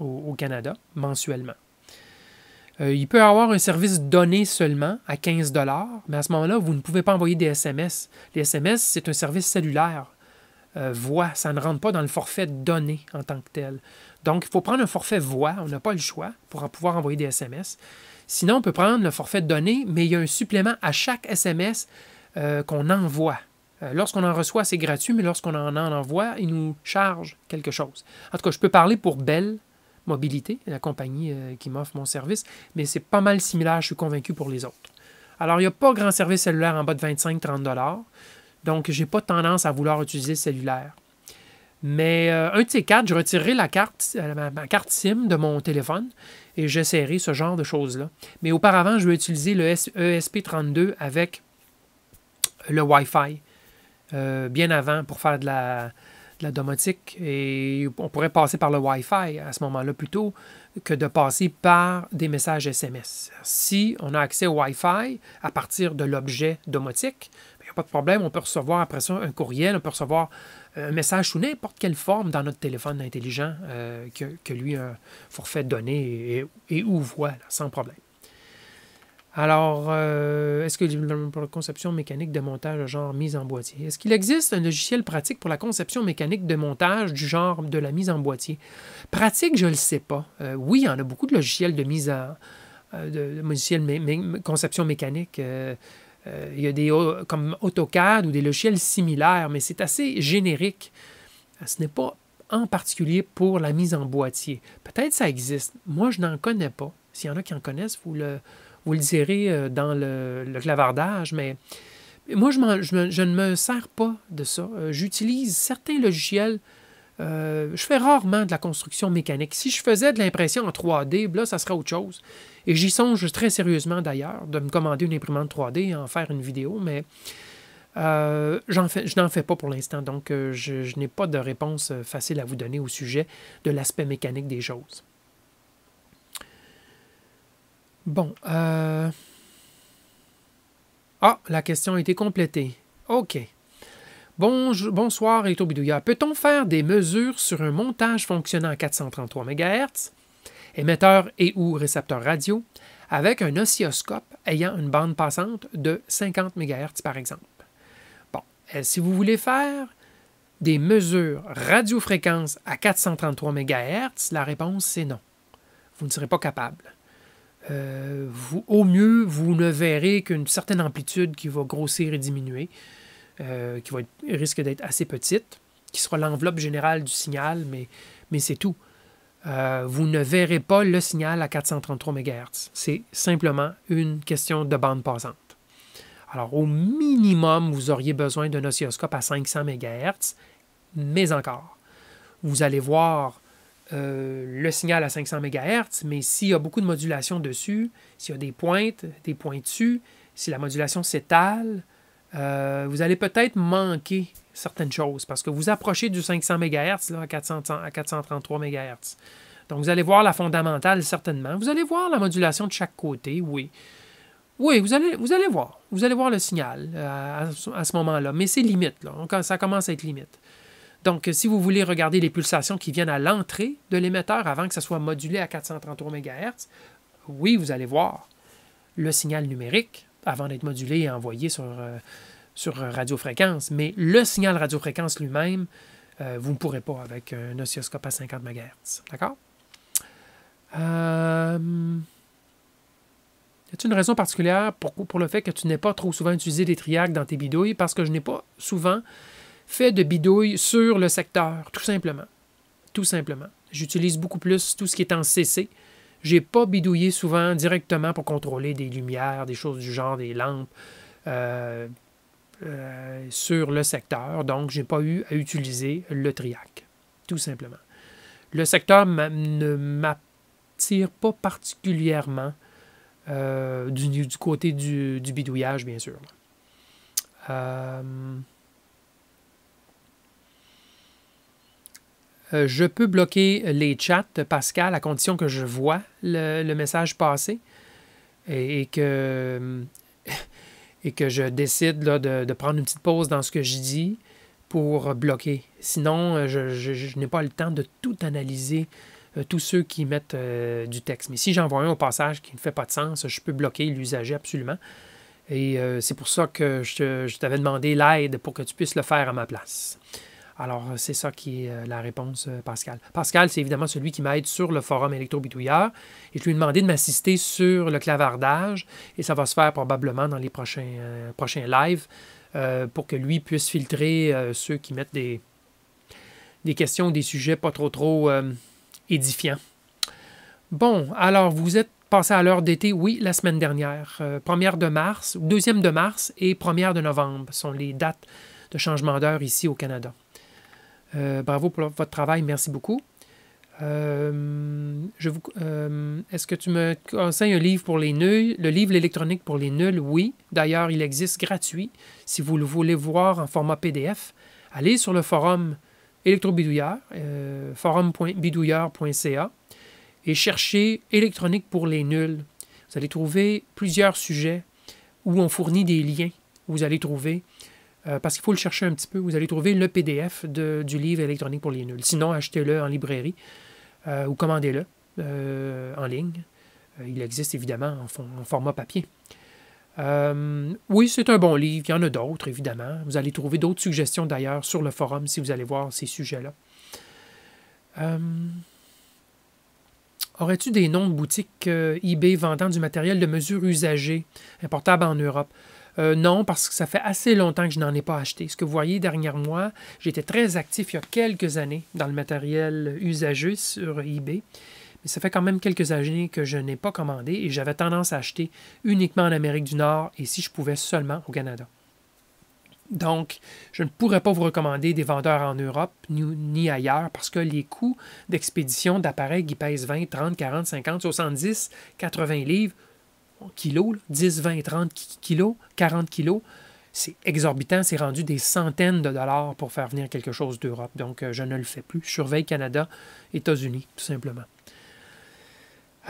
au, au Canada mensuellement. Euh, il peut y avoir un service donné seulement à 15 mais à ce moment-là, vous ne pouvez pas envoyer des SMS. Les SMS, c'est un service cellulaire. Euh, voix. Ça ne rentre pas dans le forfait donné en tant que tel. Donc, il faut prendre un forfait voix. On n'a pas le choix pour pouvoir envoyer des SMS. Sinon, on peut prendre le forfait donné, mais il y a un supplément à chaque SMS euh, qu'on envoie. Euh, lorsqu'on en reçoit, c'est gratuit, mais lorsqu'on en envoie, il nous charge quelque chose. En tout cas, je peux parler pour Bell Mobilité, la compagnie qui m'offre mon service, mais c'est pas mal similaire, je suis convaincu, pour les autres. Alors, il n'y a pas grand service cellulaire en bas de 25-30 donc, j'ai pas tendance à vouloir utiliser le cellulaire. Mais euh, un de ces quatre, je retirerai la carte, euh, ma, carte SIM de mon téléphone et j'essaierai ce genre de choses-là. Mais auparavant, je vais utiliser le ESP32 avec le Wi-Fi, euh, bien avant pour faire de la, de la, domotique. Et on pourrait passer par le Wi-Fi à ce moment-là plutôt que de passer par des messages SMS. Si on a accès au Wi-Fi à partir de l'objet domotique, pas de problème, on peut recevoir après ça un courriel, on peut recevoir euh, un message sous n'importe quelle forme dans notre téléphone intelligent euh, que, lui a forfait donné et, et ou voit, sans problème. Alors, euh, est-ce que pour la conception mécanique de montage genre mise en boîtier, est-ce qu'il existe un logiciel pratique pour la conception mécanique de montage du genre de la mise en boîtier? Pratique, je ne le sais pas. oui, il y en a beaucoup de logiciels de mise en... De, logiciels conception mécanique. Euh, il y a des comme AutoCAD ou des logiciels similaires, mais c'est assez générique. Euh, ce n'est pas en particulier pour la mise en boîtier. Peut-être ça existe. Moi, je n'en connais pas. S'il y en a qui en connaissent, vous le, vous le direz euh, dans le, clavardage, mais moi, je, je, ne me sers pas de ça. J'utilise certains logiciels euh, je fais rarement de la construction mécanique. Si je faisais de l'impression en 3D, là, ça serait autre chose. Et j'y songe très sérieusement d'ailleurs, de me commander une imprimante 3D et en faire une vidéo, mais euh, je n'en fais pas pour l'instant, donc euh, je, je n'ai pas de réponse facile à vous donner au sujet de l'aspect mécanique des choses. Bon. Ah, la question a été complétée. OK bonsoir et Peut-on faire des mesures sur un montage fonctionnant à 433 MHz, émetteur et ou récepteur radio, avec un oscilloscope ayant une bande passante de 50 MHz par exemple? Bon, euh, si vous voulez faire des mesures radiofréquences à 433 MHz, la réponse c'est non. Vous ne serez pas capable. Euh, au mieux, vous ne verrez qu'une certaine amplitude qui va grossir et diminuer. Euh, qui risque d'être assez petite, qui sera l'enveloppe générale du signal, mais, c'est tout. Euh, vous ne verrez pas le signal à 433 MHz. C'est simplement une question de bande passante. Alors, au minimum, vous auriez besoin d'un oscilloscope à 500 MHz, mais encore, vous allez voir euh, le signal à 500 MHz, mais s'il y a beaucoup de modulation dessus, s'il y a des pointes, des pointus, si la modulation s'étale, euh, vous allez peut-être manquer certaines choses parce que vous approchez du 500 MHz là, à, 433 MHz. Donc, vous allez voir la fondamentale, certainement. Vous allez voir la modulation de chaque côté, oui. Oui, vous allez, vous allez voir. Vous allez voir le signal euh, à, ce moment-là. Mais c'est limite, là. ça commence à être limite. Donc, si vous voulez regarder les pulsations qui viennent à l'entrée de l'émetteur avant que ça soit modulé à 433 MHz, oui, vous allez voir le signal numérique avant d'être modulé et envoyé sur, euh, sur euh, radiofréquence. Mais le signal radiofréquence lui-même, euh, vous ne pourrez pas avec un oscilloscope à 50 MHz. D'accord? Euh... Y a-t-il une raison particulière pour, pour le fait que tu n'aies pas trop souvent utilisé des triacs dans tes bidouilles? Parce que je n'ai pas souvent fait de bidouilles sur le secteur, tout simplement. Tout simplement. J'utilise beaucoup plus tout ce qui est en CC, j'ai pas bidouillé souvent directement pour contrôler des lumières, des choses du genre, des lampes euh, euh, sur le secteur. Donc, j'ai pas eu à utiliser le triac, tout simplement. Le secteur ne m'attire pas particulièrement euh, du, côté du, bidouillage, bien sûr. Euh, Euh, je peux bloquer les chats, Pascal, à condition que je vois le, message passer et, que, [LAUGHS] et que je décide de, prendre une petite pause dans ce que je dis pour bloquer. Sinon, euh, je, n'ai pas le temps de tout analyser, euh, tous ceux qui mettent du texte. Mais si j'envoie un au passage qui ne fait pas de sens, je peux bloquer l'usager absolument. Et c'est pour ça que je t'avais demandé l'aide pour que tu puisses le faire à ma place. Alors, euh, c'est ça qui est euh, la réponse, euh, Pascal. Pascal, c'est évidemment celui qui m'aide sur le forum électrobitouilleur. et je lui ai demandé de m'assister sur le clavardage et ça va se faire probablement dans les prochains, prochains lives pour que lui puisse filtrer ceux qui mettent des, des questions, des sujets pas trop trop édifiants. Bon, alors vous êtes passé à l'heure d'été, oui, la semaine dernière. première de mars, deuxième de mars et première de novembre sont les dates de changement d'heure ici au Canada. Euh, bravo pour votre travail, merci beaucoup. Euh, euh, est-ce que tu me conseilles un livre pour les nuls? Le livre électronique pour les nuls, oui. D'ailleurs, il existe gratuit. Si vous le voulez voir en format PDF, allez sur le forum électrobidouillard, forum.bidouillard.ca et cherchez électronique pour les nuls. Vous allez trouver plusieurs sujets où on fournit des liens. Vous allez trouver euh, parce qu'il faut le chercher un petit peu. Vous allez trouver le PDF du livre électronique pour les nuls. Sinon, achetez-le en librairie euh, ou commandez-le euh, en ligne. il existe évidemment en, format papier. oui, c'est un bon livre. Il y en a d'autres, évidemment. Vous allez trouver d'autres suggestions d'ailleurs sur le forum si vous allez voir ces sujets-là. Aurais-tu des noms de boutiques IB eBay vendant du matériel de mesure usagée, importable en Europe? Euh, non, parce que ça fait assez longtemps que je n'en ai pas acheté. Ce que vous voyez derrière moi, j'étais très actif il y a quelques années dans le matériel usagé sur eBay. Mais ça fait quand même quelques années que je n'ai pas commandé et j'avais tendance à acheter uniquement en Amérique du Nord et si je pouvais seulement au Canada. Donc, je ne pourrais pas vous recommander des vendeurs en Europe ni, ni ailleurs parce que les coûts d'expédition d'appareils qui pèsent 20, 30, 40, 50, 70, 80 livres kilos, 10, 20, 30 kilos, 40 kilos, c'est exorbitant, c'est rendu des centaines de dollars pour faire venir quelque chose d'Europe. Donc, euh, je ne le fais plus. surveille Canada, États-Unis, tout simplement.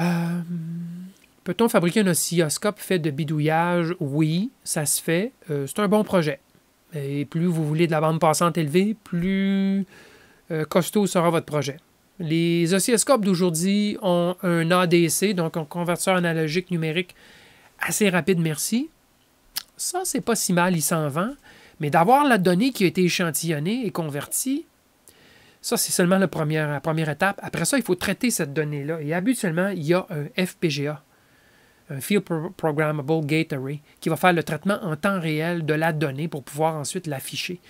Euh, peut-on fabriquer un oscilloscope fait de bidouillage? Oui, ça se fait. Euh, c'est un bon projet. Et plus vous voulez de la bande passante élevée, plus costaud sera votre projet. Les oscilloscopes d'aujourd'hui ont un ADC, donc un converteur analogique numérique assez rapide, merci. Ça, c'est pas si mal, il s'en vend. Mais d'avoir la donnée qui a été échantillonnée et convertie, ça, c'est seulement la première, la première étape. Après ça, il faut traiter cette donnée-là. Et habituellement, il y a un FPGA, un Field Programmable Gate Array, qui va faire le traitement en temps réel de la donnée pour pouvoir ensuite l'afficher.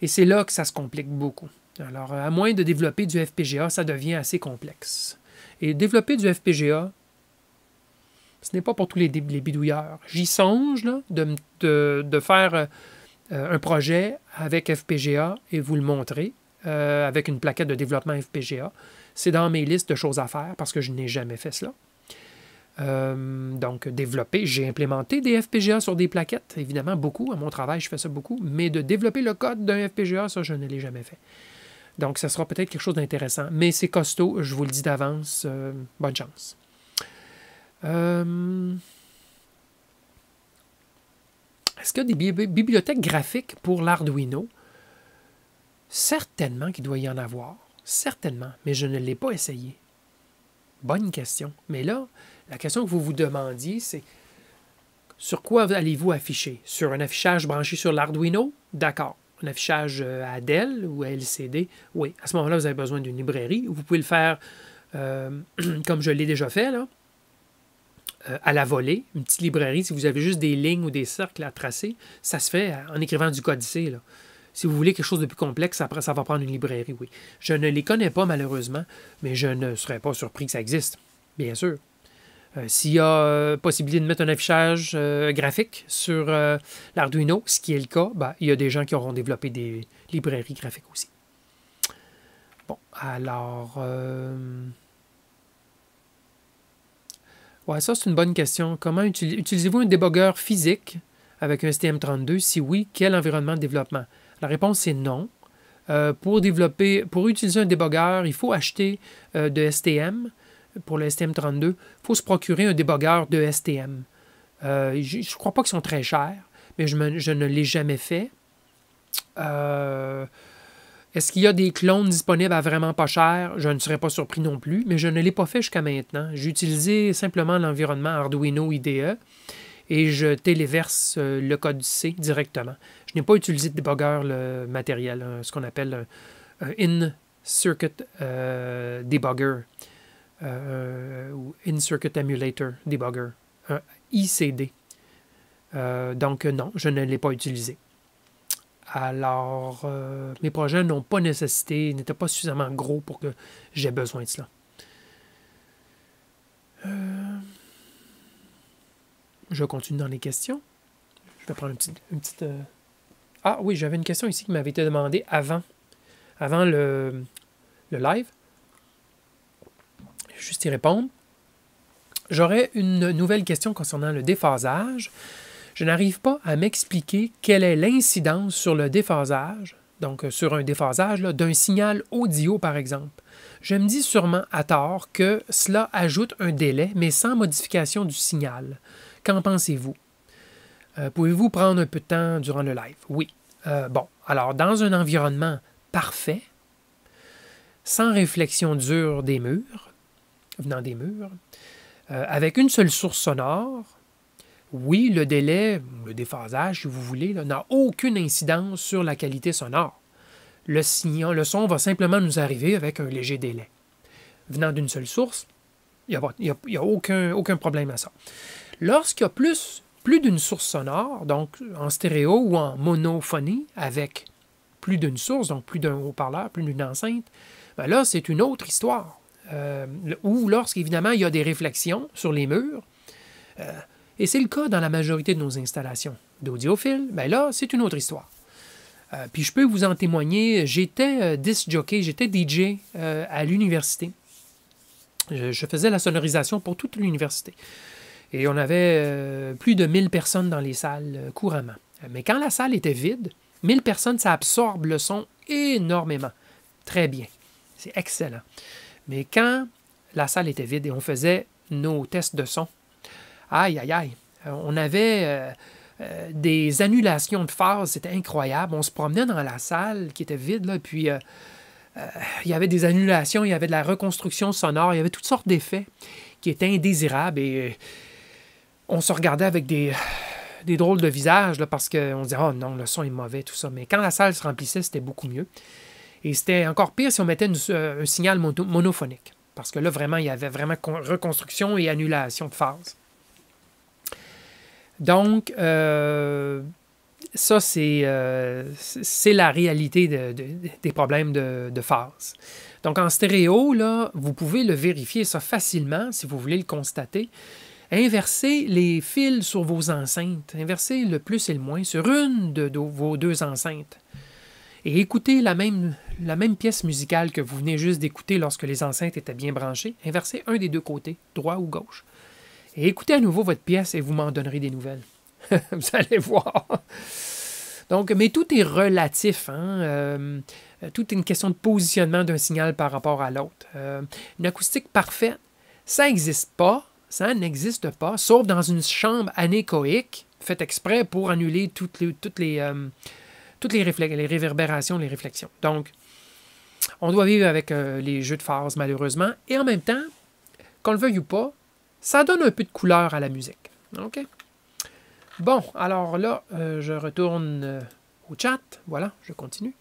Et c'est là que ça se complique beaucoup. Alors, euh, à moins de développer du FPGA, ça devient assez complexe. Et développer du FPGA, ce n'est pas pour tous les, bidouilleurs. J'y songe de, faire euh, un projet avec FPGA et vous le montrer euh, avec une plaquette de développement FPGA. C'est dans mes listes de choses à faire parce que je n'ai jamais fait cela. donc, développer, j'ai implémenté des FPGA sur des plaquettes, évidemment beaucoup, à mon travail je fais ça beaucoup, mais de développer le code d'un FPGA, ça je ne l'ai jamais fait. Donc, ça sera peut-être quelque chose d'intéressant. Mais c'est costaud, je vous le dis d'avance. Euh, bonne chance. Euh, est-ce qu'il y a des bibliothèques graphiques pour l'Arduino? Certainement qu'il doit y en avoir. Certainement, mais je ne l'ai pas essayé. Bonne question. Mais là, la question que vous vous demandiez, c'est sur quoi allez-vous afficher Sur un affichage branché sur l'Arduino D'accord un affichage euh, à Dell ou à LCD, oui, à ce moment-là, vous avez besoin d'une librairie. Vous pouvez le faire euh, [CLEARS THROAT] comme je l'ai déjà fait, là, euh, à la volée, une petite librairie. Si vous avez juste des lignes ou des cercles à tracer, ça se fait en écrivant du code C. Si vous voulez quelque chose de plus complexe, après, ça va prendre une librairie, oui. Je ne les connais pas malheureusement, mais je ne serais pas surpris que ça existe, bien sûr. Euh, s'il y a euh, possibilité de mettre un affichage euh, graphique sur l'Arduino, ce qui est le cas, ben, il y a des gens qui auront développé des librairies graphiques aussi. Bon, alors... Ouais, ça c'est une bonne question. Comment utilisez-vous un débogueur physique avec un STM32? Si oui, quel environnement de développement? La réponse est non. pour développer, pour utiliser un débogueur, il faut acheter de STM pour le STM32, il faut se procurer un débogueur de STM. Euh, je ne crois pas qu'ils sont très chers, mais je, ne l'ai jamais fait. Euh, est-ce qu'il y a des clones disponibles à vraiment pas cher? Je ne serais pas surpris non plus, mais je ne l'ai pas fait jusqu'à maintenant. J'ai utilisé simplement l'environnement Arduino IDE et je téléverse euh, le code C directement. Je n'ai pas utilisé de débogueur le matériel, hein, ce qu'on appelle un, in-circuit debugger. Euh, ou In-Circuit Emulator Debugger, un euh, ICD. Euh, donc non, je ne l'ai pas utilisé. Alors, mes projets n'ont pas nécessité, n'étaient pas suffisamment gros pour que j'ai besoin de cela. Je continue dans les questions. Je vais prendre une petite. Ah oui, j'avais une question ici qui m'avait été demandée avant, avant le live juste y répondre. J'aurais une nouvelle question concernant le déphasage. Je n'arrive pas à m'expliquer quelle est l'incidence sur le déphasage, donc euh, sur un déphasage d'un signal audio par exemple. Je me dis sûrement à tort que cela ajoute un délai, mais sans modification du signal. Qu'en pensez-vous? Euh, pouvez-vous prendre un peu de temps durant le live? Oui. Euh, bon, alors dans un environnement parfait, sans réflexion dure des murs, venant des murs, euh, avec une seule source sonore, oui, le délai, le déphasage, si vous voulez, n'a aucune incidence sur la qualité sonore. Le, signal, le son va simplement nous arriver avec un léger délai. Venant d'une seule source, il n'y a, aucun, problème à ça. Lorsqu'il y a plus, d'une source sonore, donc en stéréo ou en monophonie, avec plus d'une source, donc plus d'un haut-parleur, plus d'une enceinte, ben là, c'est une autre histoire. Euh, ou lorsqu'évidemment il y a des réflexions sur les murs. Euh, et c'est le cas dans la majorité de nos installations d'audiophiles. Mais ben là, c'est une autre histoire. Euh, puis je peux vous en témoigner, j'étais disc j'étais DJ à l'université. Je, je, faisais la sonorisation pour toute l'université. Et on avait plus de 1000 personnes dans les salles couramment. Mais quand la salle était vide, 1000 personnes, ça absorbe le son énormément. Très bien. C'est excellent. Mais quand la salle était vide et on faisait nos tests de son, aïe, aïe, aïe, euh, on avait euh, euh, des annulations de phase, c'était incroyable. On se promenait dans la salle qui était vide, puis il y avait des annulations, il y avait de la reconstruction sonore, il y avait toutes sortes d'effets qui étaient indésirables et on se regardait avec des, drôles de visages parce qu'on disait Oh non, le son est mauvais, tout ça. Mais quand la salle se remplissait, c'était beaucoup mieux. Et c'était encore pire si on mettait euh, un signal monophonique, parce que là, vraiment, il y avait vraiment reconstruction et annulation de phase. Donc, euh, ça, euh, c'est la réalité des problèmes de, de, phase. Donc, en stéréo, là, vous pouvez le vérifier ça facilement si vous voulez le constater. Inversez les fils sur vos enceintes. Inversez le plus et le moins sur une de vos deux enceintes et écoutez la même, la même pièce musicale que vous venez juste d'écouter lorsque les enceintes étaient bien branchées, inversez un des deux côtés, droit ou gauche. Et écoutez à nouveau votre pièce et vous m'en donnerez des nouvelles. [LAUGHS] vous allez voir. Donc, mais tout est relatif. Hein? Euh, tout est une question de positionnement d'un signal par rapport à l'autre. Euh, une acoustique parfaite, ça n'existe pas. Ça n'existe pas, sauf dans une chambre anéchoïque, faite exprès pour annuler toutes les, toutes les, euh, toutes les, les réverbérations, les réflexions. Donc, on doit vivre avec euh, les jeux de phase, malheureusement. Et en même temps, qu'on le veuille ou pas, ça donne un peu de couleur à la musique. OK? Bon, alors là, euh, je retourne euh, au chat. Voilà, je continue.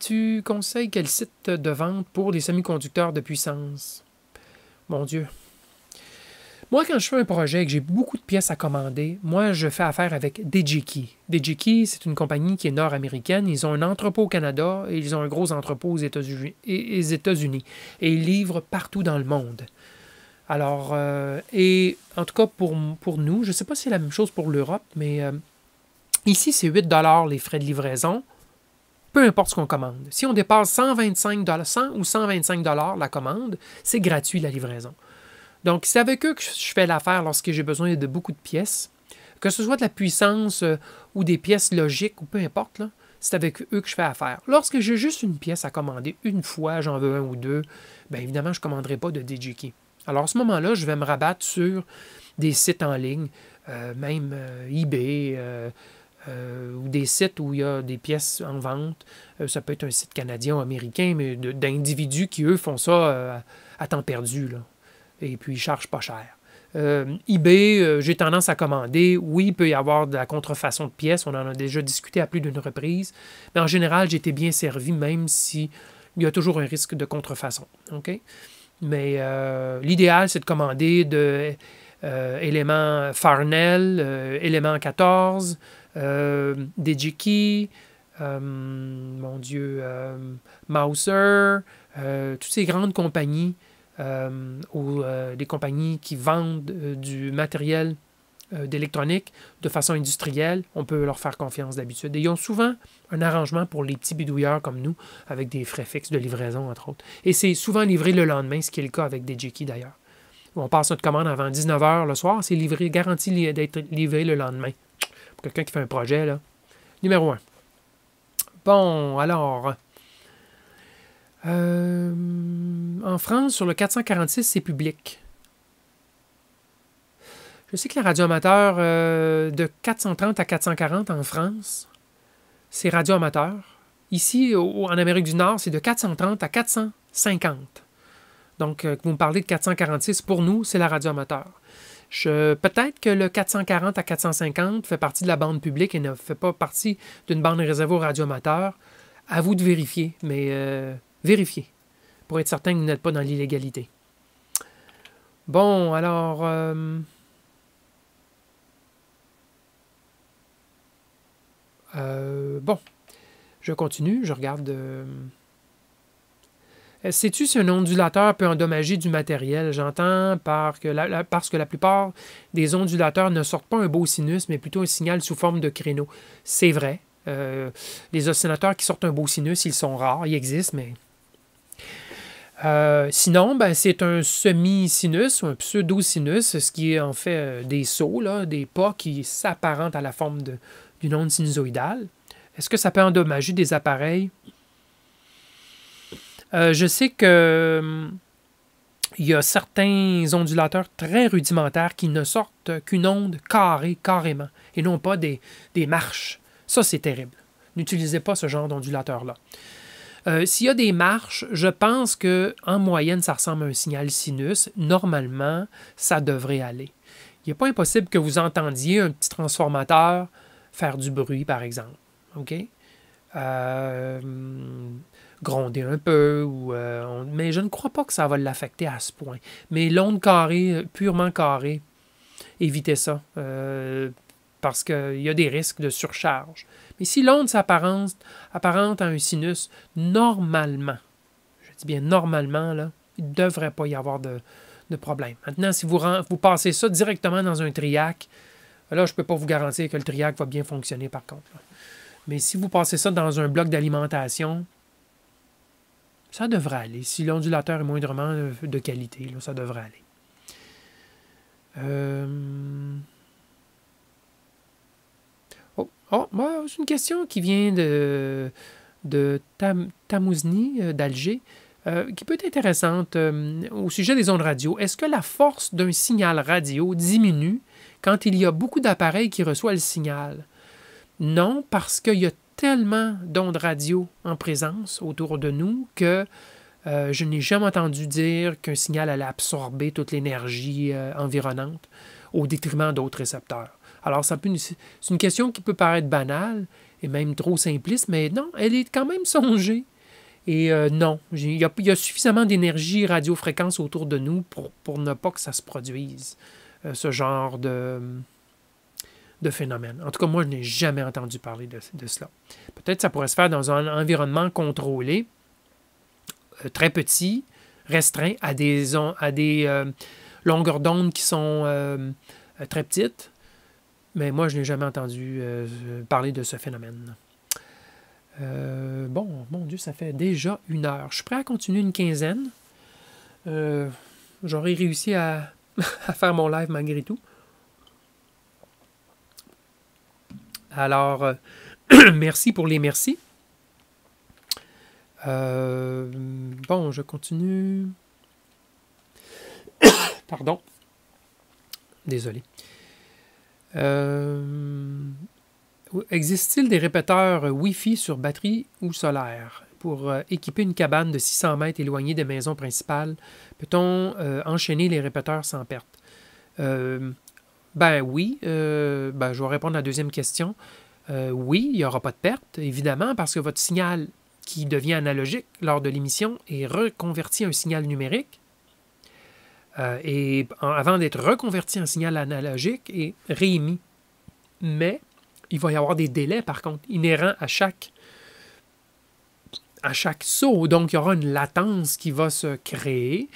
tu conseilles quel site de vente pour les semi-conducteurs de puissance? Mon Dieu, moi, quand je fais un projet et que j'ai beaucoup de pièces à commander, moi, je fais affaire avec DigiKey. DigiKey, c'est une compagnie qui est nord-américaine. Ils ont un entrepôt au Canada et ils ont un gros entrepôt aux États-Unis. Et, ils livrent partout dans le monde. Alors, euh, et en tout cas pour, nous, je ne sais pas si c'est la même chose pour l'Europe, mais euh, ici, c'est 8 les frais de livraison, peu importe ce qu'on commande. Si on dépasse 125 100 ou 125 la commande, c'est gratuit la livraison. Donc, c'est avec eux que je fais l'affaire lorsque j'ai besoin de beaucoup de pièces, que ce soit de la puissance euh, ou des pièces logiques ou peu importe. c'est avec eux que je fais affaire. Lorsque j'ai juste une pièce à commander une fois, j'en veux un ou deux, bien évidemment, je ne commanderai pas de DJK. Alors à ce moment-là, je vais me rabattre sur des sites en ligne, euh, même euh, eBay, ou des sites où il y a des pièces en vente. ça peut être un site canadien ou américain, mais d'individus qui, eux, font ça à, à temps perdu. Là et puis ils chargent pas cher. Euh, eBay, euh, j'ai tendance à commander. Oui, il peut y avoir de la contrefaçon de pièces, on en a déjà discuté à plus d'une reprise, mais en général, j'ai été bien servi, même si il y a toujours un risque de contrefaçon. Mais euh, l'idéal, c'est de commander de éléments Farnell, éléments 14, Digikey, mon Dieu, Mauser, toutes ces grandes compagnies euh, ou euh, des compagnies qui vendent euh, du matériel d'électronique de façon industrielle, on peut leur faire confiance d'habitude. Et ils ont souvent un arrangement pour les petits bidouilleurs comme nous, avec des frais fixes de livraison, entre autres. Et c'est souvent livré le lendemain, ce qui est le cas avec des Jiki d'ailleurs. On passe notre commande avant 19h le soir, c'est livré, garanti d'être livré le lendemain. Pour quelqu'un qui fait un projet, là. Numéro 1. Bon, alors, euh, en France, sur le 446, c'est public. Je sais que la radio amateur euh, de 430 à 440 en France, c'est radio amateur. Ici, en Amérique du Nord, c'est de 430 à 450. Donc, euh, vous me parlez de 446, pour nous, c'est la radio amateur. Peut-être que le 440 à 450 fait partie de la bande publique et ne fait pas partie d'une bande réservée aux radio À vous de vérifier, mais vérifier pour être certain que vous n'êtes pas dans l'illégalité. Bon, alors... Euh, euh, bon, je continue, je regarde... Euh, sais-tu si un ondulateur peut endommager du matériel? J'entends par que parce que la plupart des ondulateurs ne sortent pas un beau sinus, mais plutôt un signal sous forme de créneau. C'est vrai. les oscillateurs qui sortent un beau sinus, ils sont rares, ils existent, mais euh, sinon, ben, c'est un semi-sinus ou un pseudo-sinus, ce qui est en fait euh, des sauts, là, des pas qui s'apparentent à la forme d'une onde sinusoïdale. Est-ce que ça peut endommager des appareils? Euh, je sais que hum, il y a certains ondulateurs très rudimentaires qui ne sortent qu'une onde carrée, carrément, et non pas des, des marches. Ça, c'est terrible. N'utilisez pas ce genre d'ondulateur-là. Euh, s'il y a des marches, je pense que en moyenne, ça ressemble à un signal sinus. Normalement, ça devrait aller. Il n'est pas impossible que vous entendiez un petit transformateur faire du bruit, par exemple. OK? Euh, gronder un peu, euh, mais je ne crois pas que ça va l'affecter à ce point. Mais l'onde carrée, purement carrée, évitez ça, parce qu'il y a des risques de surcharge. Mais si l'onde s'apparente apparente à un sinus, normalement, je dis bien normalement, là, il ne devrait pas y avoir de, de problème. Maintenant, si vous, vous passez ça directement dans un triac, là, je ne peux pas vous garantir que le triac va bien fonctionner par contre. Mais si vous passez ça dans un bloc d'alimentation, ça devrait aller. Si l'ondulateur est moindrement de qualité, ça devrait aller. Euh... Oh, ah, moi, bah, c'est une question qui vient de, de Tamouzni, euh, d'Alger, euh, qui peut être intéressante euh, au sujet des ondes radio. Est-ce que la force d'un signal radio diminue quand il y a beaucoup d'appareils qui reçoivent le signal? Non, parce qu'il y a tellement d'ondes radio en présence autour de nous que je n'ai jamais entendu dire qu'un signal allait absorber toute l'énergie environnante au détriment d'autres récepteurs. Alors, c'est une, question qui peut paraître banale et même trop simpliste, mais non, elle est quand même songée. Et euh, non, il y, a suffisamment d'énergie radiofréquence autour de nous pour, ne pas que ça se produise, euh, ce genre de, de phénomène. En tout cas, moi, je n'ai jamais entendu parler de, de cela. Peut-être que ça pourrait se faire dans un environnement contrôlé, euh, très petit, restreint, à des, à des longueurs d'onde qui sont très petites, mais moi, je n'ai jamais entendu euh, parler de ce phénomène. Euh, bon, mon Dieu, ça fait déjà une heure. Je suis prêt à continuer une quinzaine. Euh, j'aurais réussi [LAUGHS] à, faire mon live malgré tout. Alors, [CLEARS THROAT] merci pour les merci. bon, je continue. [COUGHS] Pardon. Désolé. Euh, existe-t-il des répéteurs Wi-Fi sur batterie ou solaire pour euh, équiper une cabane de 600 mètres éloignée des maisons principales? Peut-on euh, enchaîner les répéteurs sans perte? ben oui, ben je vais répondre à la deuxième question. oui, il n'y aura pas de perte, évidemment, parce que votre signal qui devient analogique lors de l'émission est reconverti en signal numérique euh, et avant d'être reconverti en signal analogique et réémis. Mais il va y avoir des délais, par contre, inhérents à chaque, à chaque saut. Donc, il y aura une latence qui va se créer.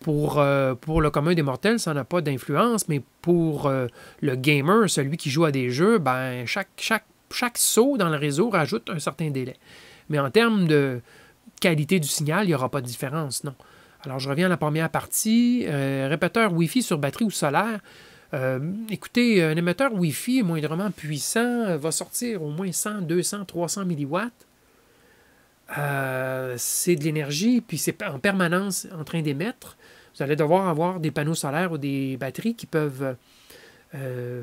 Pour, euh, pour, le commun des mortels, ça n'a pas d'influence, mais pour euh, le gamer, celui qui joue à des jeux, ben, chaque, chaque, chaque saut dans le réseau rajoute un certain délai. Mais en termes de qualité du signal, il n'y aura pas de différence, non. Alors, je reviens à la première partie. Euh, répéteur Wi-Fi sur batterie ou solaire. Euh, écoutez, un émetteur Wi-Fi moindrement puissant euh, va sortir au moins 100, 200, 300 milliwatts. c'est de l'énergie, puis c'est en permanence en train d'émettre. Vous allez devoir avoir des panneaux solaires ou des batteries qui peuvent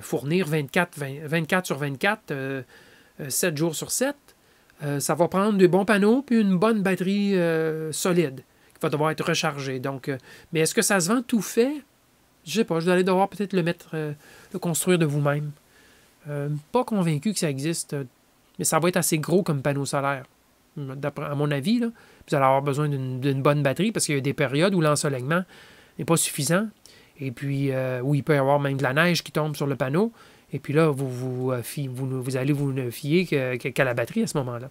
fournir 24, 24, sur 24, 7 jours sur 7. ça va prendre de bons panneaux puis une bonne batterie solide va devoir être rechargé. Donc, euh, mais est-ce que ça se vend tout fait? Je sais pas. Vous allez devoir peut-être le mettre, euh, le construire de vous-même. Euh, pas convaincu que ça existe, mais ça va être assez gros comme panneau solaire. À mon avis, vous allez avoir besoin d'une bonne batterie parce qu'il y a des périodes où l'ensoleillement n'est pas suffisant. Et puis, où il peut y avoir même de la neige qui tombe sur le panneau. Et puis là, vous, vous, vous, vous allez vous fier qu'à la batterie à ce moment-là.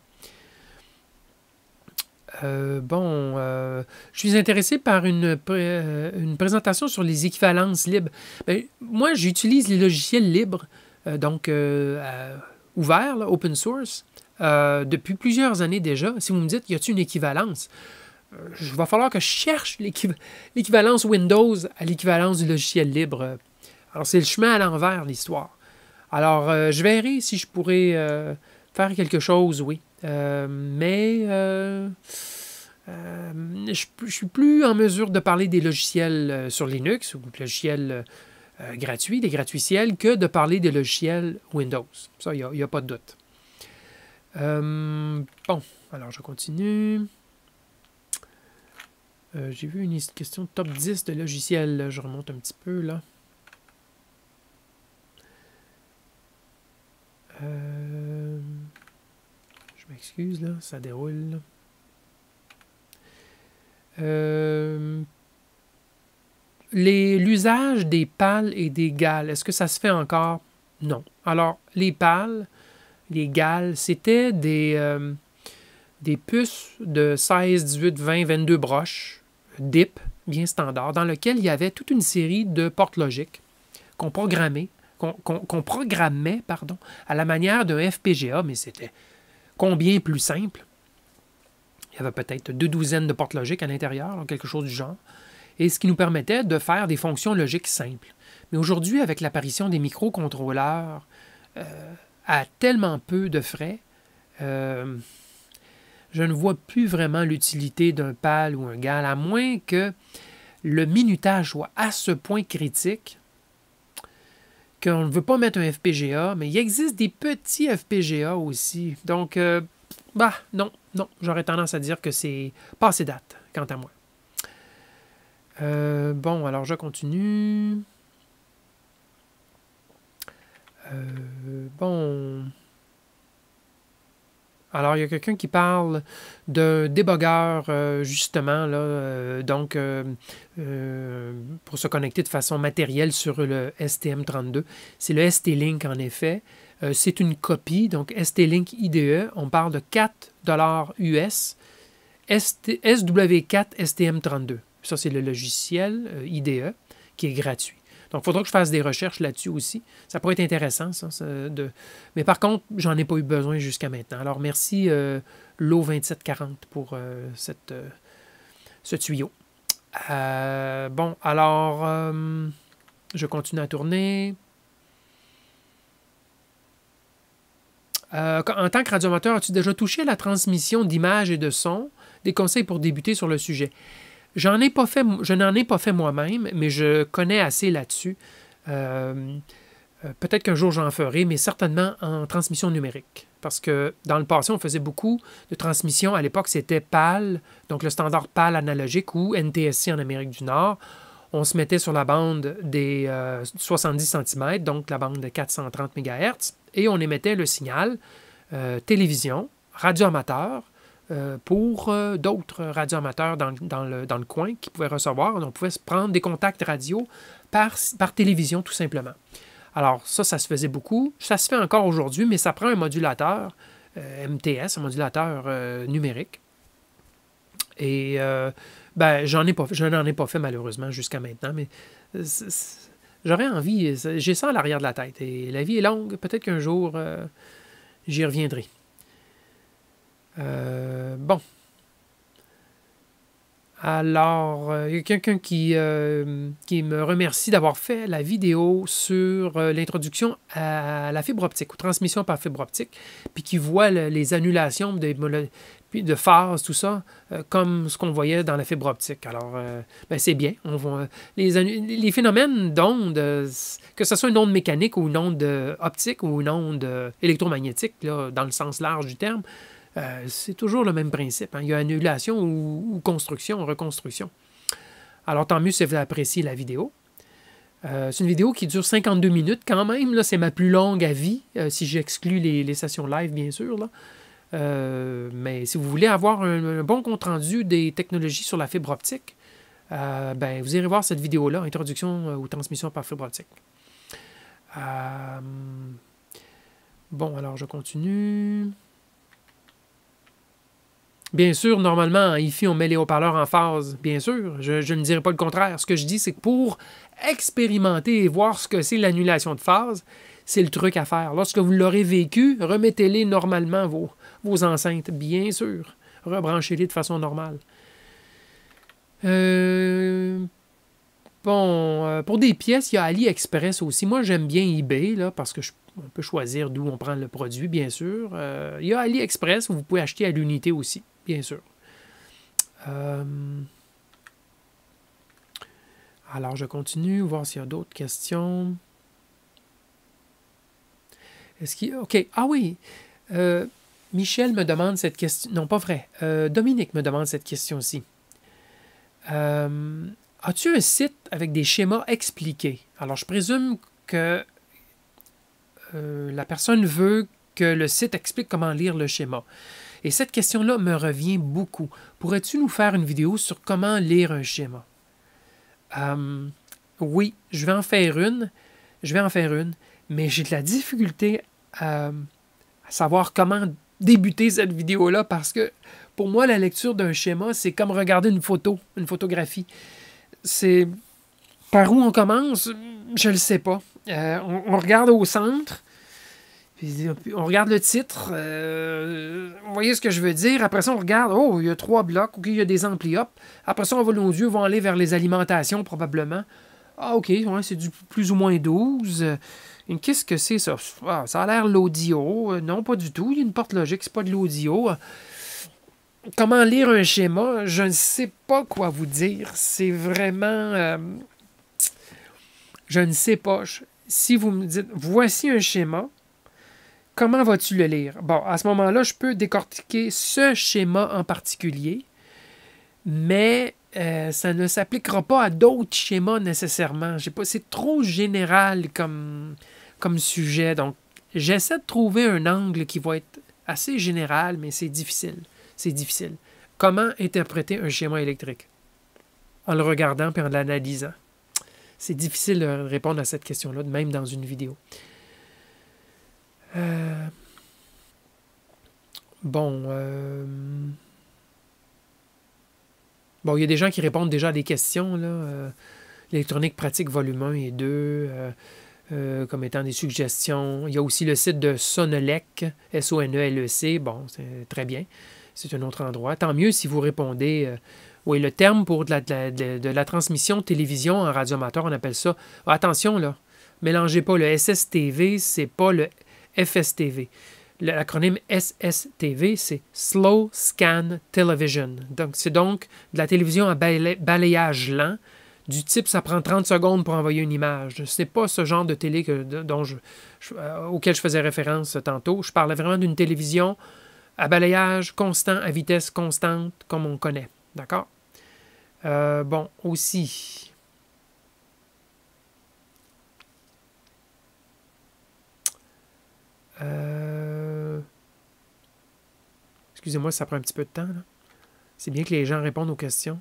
Euh, bon, euh, je suis intéressé par une, euh, une, présentation sur les équivalences libres. Ben, moi, j'utilise les logiciels libres, donc ouverts, open source, depuis plusieurs années déjà. Si vous me dites, y a-t-il une équivalence Il va falloir que je cherche l'équivalence Windows à l'équivalence du logiciel libre. Alors, c'est le chemin à l'envers, l'histoire. Alors, je verrai si je pourrais faire quelque chose, oui. Euh, mais euh, euh, je, suis plus en mesure de parler des logiciels sur Linux ou des logiciels gratuits, des gratuitiels, que de parler des logiciels Windows. Ça, il n'y a, pas de doute. bon, alors je continue. j'ai vu une question top 10 de logiciels. Je remonte un petit peu là excusez moi ça déroule. Euh, l'usage des pales et des gales, est-ce que ça se fait encore? Non. Alors, les pales, les gales, c'était des, euh, des puces de 16, 18, 20, 22 broches, DIP, bien standard, dans lequel il y avait toute une série de portes logiques qu'on programmait, qu'on programmait pardon, à la manière d'un FPGA, mais c'était combien plus simple. Il y avait peut-être deux douzaines de portes logiques à l'intérieur, quelque chose du genre, et ce qui nous permettait de faire des fonctions logiques simples. Mais aujourd'hui, avec l'apparition des microcontrôleurs, euh, à tellement peu de frais, euh, je ne vois plus vraiment l'utilité d'un PAL ou un GAL, à moins que le minutage soit à ce point critique qu'on ne veut pas mettre un FPGA, mais il existe des petits FPGA aussi. Donc, euh, bah, non, non, j'aurais tendance à dire que c'est pas assez date, quant à moi. Euh, bon, alors je continue. Euh, bon. Alors, il y a quelqu'un qui parle d'un débogueur, euh, justement, là, euh, donc, euh, pour se connecter de façon matérielle sur le STM32. C'est le ST-Link, en effet. c'est une copie, donc ST-Link IDE. On parle de 4 US, SW4 STM32. Ça, c'est le logiciel IDE qui est gratuit. Donc, il faudra que je fasse des recherches là-dessus aussi. Ça pourrait être intéressant, ça. Mais par contre, j'en ai pas eu besoin jusqu'à maintenant. Alors, merci euh, 2740 pour euh, cette, euh, ce tuyau. Euh, bon, alors, je continue à tourner. en tant que radiomateur, as-tu déjà touché à la transmission d'images et de sons? Des conseils pour débuter sur le sujet ai pas fait, je n'en ai pas fait moi-même, mais je connais assez là-dessus. Euh, euh, peut-être qu'un jour j'en ferai, mais certainement en transmission numérique. Parce que dans le passé, on faisait beaucoup de transmissions. À l'époque, c'était PAL, donc le standard PAL analogique ou NTSC en Amérique du Nord. On se mettait sur la bande des 70 euh, cm, donc la bande de 430 MHz, et on émettait le signal télévision, radio amateur, euh, pour euh, d'autres radioamateurs dans, dans, le, coin qui pouvaient recevoir. On pouvait se prendre des contacts radio par, télévision tout simplement. Alors ça, ça se faisait beaucoup. Ça se fait encore aujourd'hui, mais ça prend un modulateur euh, MTS, un modulateur numérique. Et ben, j'en ai pas, je n'en ai pas fait malheureusement jusqu'à maintenant, mais j'aurais envie, j'ai ça à l'arrière de la tête. Et la vie est longue, peut-être qu'un jour, j'y reviendrai. Euh, bon. Alors, euh, il y a quelqu'un qui, euh, qui, me remercie d'avoir fait la vidéo sur l'introduction à la fibre optique, ou transmission par fibre optique, puis qui voit les annulations de, phases, tout ça, comme ce qu'on voyait dans la fibre optique. Alors, ben c'est bien. On voit, les, phénomènes d'ondes, que ce soit une onde mécanique ou une onde optique ou une onde électromagnétique, dans le sens large du terme, euh, c'est toujours le même principe. Hein. Il y a annulation ou, construction, reconstruction. Alors tant mieux si vous appréciez la vidéo. Euh, c'est une vidéo qui dure 52 minutes quand même. c'est ma plus longue à vie, euh, si j'exclus les, sessions live, bien sûr. mais si vous voulez avoir un, bon compte-rendu des technologies sur la fibre optique, ben, vous irez voir cette vidéo-là, Introduction aux transmissions par fibre optique. Bon, alors je continue. Bien sûr, normalement, ici, on met les haut-parleurs en phase, bien sûr. Je, ne dirais pas le contraire. Ce que je dis, c'est que pour expérimenter et voir ce que c'est l'annulation de phase, c'est le truc à faire. Lorsque vous l'aurez vécu, remettez-les normalement, vos, vos enceintes, bien sûr. Rebranchez-les de façon normale. Euh, bon, euh, pour des pièces, il y a AliExpress aussi. Moi, j'aime bien eBay, là, parce que on peut choisir d'où on prend le produit, bien sûr. Euh, il y a AliExpress où vous pouvez acheter à l'unité aussi bien sûr. Euh, alors, je continue, voir s'il y a d'autres questions. Est-ce qu'il. OK. Ah oui. Euh, Michel me demande cette question. Non, pas vrai. Euh, Dominique me demande cette question aussi. As-tu un site avec des schémas expliqués? Alors, je présume que la personne veut que le site explique comment lire le schéma. Et cette question-là me revient beaucoup. Pourrais-tu nous faire une vidéo sur comment lire un schéma? Euh, oui, je vais en faire une. Je vais en faire une. Mais j'ai de la difficulté euh, à, savoir comment débuter cette vidéo-là parce que pour moi, la lecture d'un schéma, c'est comme regarder une photo, une photographie. C'est par où on commence, je ne le sais pas. Euh, on, regarde au centre, euh, on regarde le titre, euh, vous voyez ce que je veux dire. Après ça, on regarde, oh, il y a trois blocs, OK, il y a des amplis, hop. Après ça, on va, nos yeux vont aller vers les alimentations probablement. Ah, OK, c'est du plus ou moins 12. Euh, qu'est-ce que c'est ça? Ah, ça a l'air l'audio. Non, pas du tout. Il y a une porte logique, c'est pas de l'audio. Comment lire un schéma? Je ne sais pas quoi vous dire. C'est vraiment. je ne sais pas. Si vous me dites, voici un schéma, comment vas-tu le lire? Bon, à ce moment-là, je peux décortiquer ce schéma en particulier, mais euh, ça ne s'appliquera pas à d'autres schémas nécessairement. Pas, c'est trop général comme, comme sujet. Donc, j'essaie de trouver un angle qui va être assez général, mais c'est difficile. C'est difficile. Comment interpréter un schéma électrique? En le regardant puis en l'analysant. C'est difficile de répondre à cette question-là, même dans une vidéo. Euh, bon. Euh, bon, il y a des gens qui répondent déjà à des questions. Euh, l'électronique pratique volume 1 et 2 comme étant des suggestions. Il y a aussi le site de Sonelec, S-O-N-E-L-E-C. Bon, c'est très bien. C'est un autre endroit. Tant mieux si vous répondez. Oui, le terme pour de la, transmission télévision en radiomateur. on appelle ça. Attention, là. Mélangez pas le SSTV, c'est pas le FSTV. L'acronyme SSTV, c'est Slow Scan Television. Donc, c'est donc de la télévision à balayage lent, du type ça prend 30 secondes pour envoyer une image. C'est pas ce genre de télé que, dont je, euh, auquel je faisais référence tantôt. Je parlais vraiment d'une télévision à balayage constant, à vitesse constante, comme on connaît. D'accord? Euh, bon, aussi, Euh, excusez-moi, ça prend un petit peu de temps. C'est bien que les gens répondent aux questions.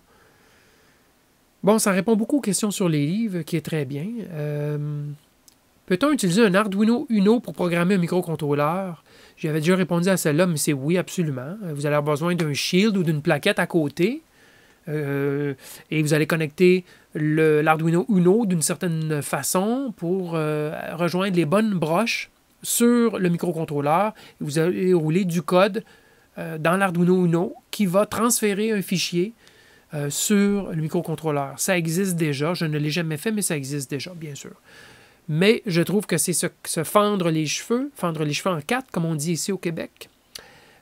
Bon, ça répond beaucoup aux questions sur les livres, qui est très bien. Euh, peut-on utiliser un Arduino Uno pour programmer un microcontrôleur? J'avais déjà répondu à celle-là, mais c'est oui, absolument. Vous allez avoir besoin d'un shield ou d'une plaquette à côté. Euh, et vous allez connecter l'Arduino Uno d'une certaine façon pour rejoindre les bonnes broches sur le microcontrôleur. Vous allez rouler du code euh, dans l'Arduino Uno qui va transférer un fichier euh, sur le microcontrôleur. Ça existe déjà. Je ne l'ai jamais fait, mais ça existe déjà, bien sûr. Mais je trouve que c'est se, fendre les cheveux, fendre les cheveux en quatre, comme on dit ici au Québec,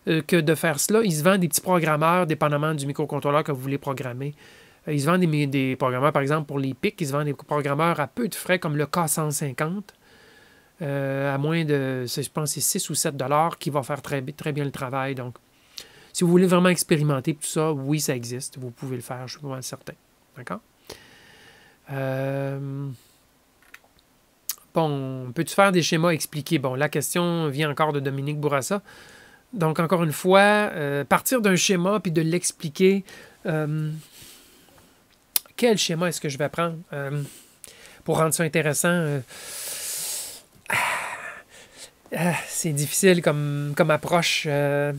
euh, que de faire cela. Ils se vendent des petits programmeurs, dépendamment du microcontrôleur que vous voulez programmer. Ils se vendent des, des programmeurs, par exemple, pour les pics, ils se vendent des programmeurs à peu de frais, comme le K150. Euh, à moins de, je pense, c'est 6 ou 7 dollars qui va faire très, bien le travail. Donc, si vous voulez vraiment expérimenter tout ça, oui, ça existe. Vous pouvez le faire, je suis vraiment certain. D'accord? Euh, bon, peux-tu faire des schémas expliqués? Bon, la question vient encore de Dominique Bourassa. Donc, encore une fois, euh, partir d'un schéma puis de l'expliquer. quel schéma est-ce que je vais prendre pour rendre ça intéressant? Ah, c'est difficile comme, comme approche. Euh.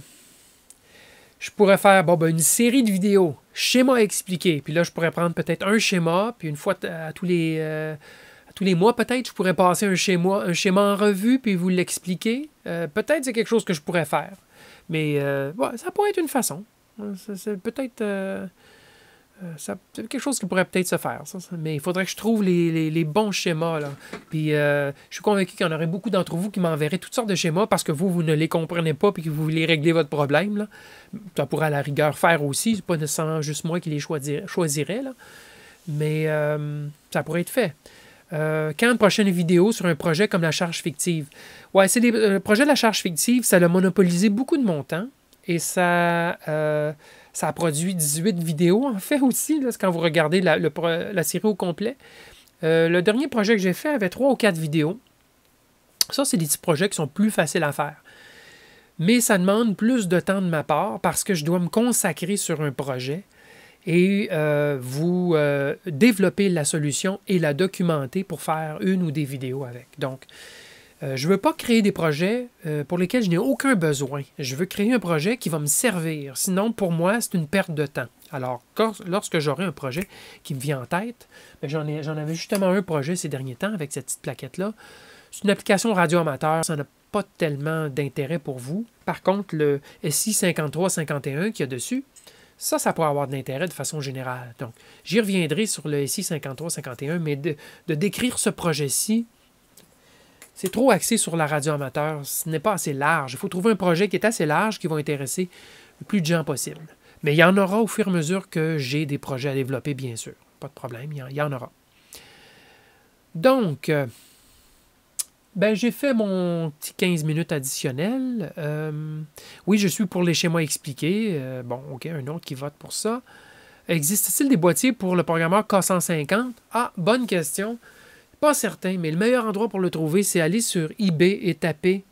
je pourrais faire bon, ben, une série de vidéos, schéma expliqué. Puis là, je pourrais prendre peut-être un schéma, puis une fois à tous les, euh, tous les mois, peut-être, je pourrais passer un schéma, un schéma en revue, puis vous l'expliquer. Euh, peut-être c'est quelque chose que je pourrais faire. Mais ça pourrait être une façon. C'est peut-être euh, c'est quelque chose qui pourrait peut-être se faire, ça, mais il faudrait que je trouve les, bons schémas. Là. Puis euh, je suis convaincu qu'il y en aurait beaucoup d'entre vous qui m'enverraient toutes sortes de schémas parce que vous, vous ne les comprenez pas et que vous voulez régler votre problème. Là. Ça pourrait à la rigueur faire aussi, c'est pas nécessairement juste moi qui les choisirais, là. mais euh, ça pourrait être fait. quand une prochaine vidéo sur un projet comme la charge fictive? Ouais, c'est des, le projet de la charge fictive, ça a monopolisé beaucoup de mon temps et ça ça a produit 18 vidéos, en fait, aussi, quand vous regardez la, série au complet. Euh, le dernier projet que j'ai fait avait 3 ou 4 vidéos. Ça, c'est des petits projets qui sont plus faciles à faire. Mais ça demande plus de temps de ma part parce que je dois me consacrer sur un projet et euh, vous euh, développer la solution et la documenter pour faire une ou des vidéos avec. Donc, euh, je ne veux pas créer des projets euh, pour lesquels je n'ai aucun besoin. Je veux créer un projet qui va me servir. Sinon, pour moi, c'est une perte de temps. Alors, lorsque j'aurai un projet qui me vient en tête, ben, j'en avais justement un projet ces derniers temps avec cette petite plaquette-là. C'est une application radio amateur, ça n'a pas tellement d'intérêt pour vous. Par contre, le SI 5351 qu'il y a dessus, ça, ça pourrait avoir de l'intérêt de façon générale. Donc, j'y reviendrai sur le SI 5351, mais de décrire ce projet-ci c'est trop axé sur la radio amateur. Ce n'est pas assez large. Il faut trouver un projet qui est assez large, qui va intéresser le plus de gens possible. Mais il y en aura au fur et à mesure que j'ai des projets à développer, bien sûr. Pas de problème, il y en aura. Donc, euh, ben, j'ai fait mon petit 15 minutes additionnel. Euh, oui, je suis pour les schémas expliqués. Euh, bon, OK, un autre qui vote pour ça. Existe-t-il des boîtiers pour le programmeur K150? Ah, bonne question. Pas certain, mais le meilleur endroit pour le trouver, c'est aller sur eBay et taper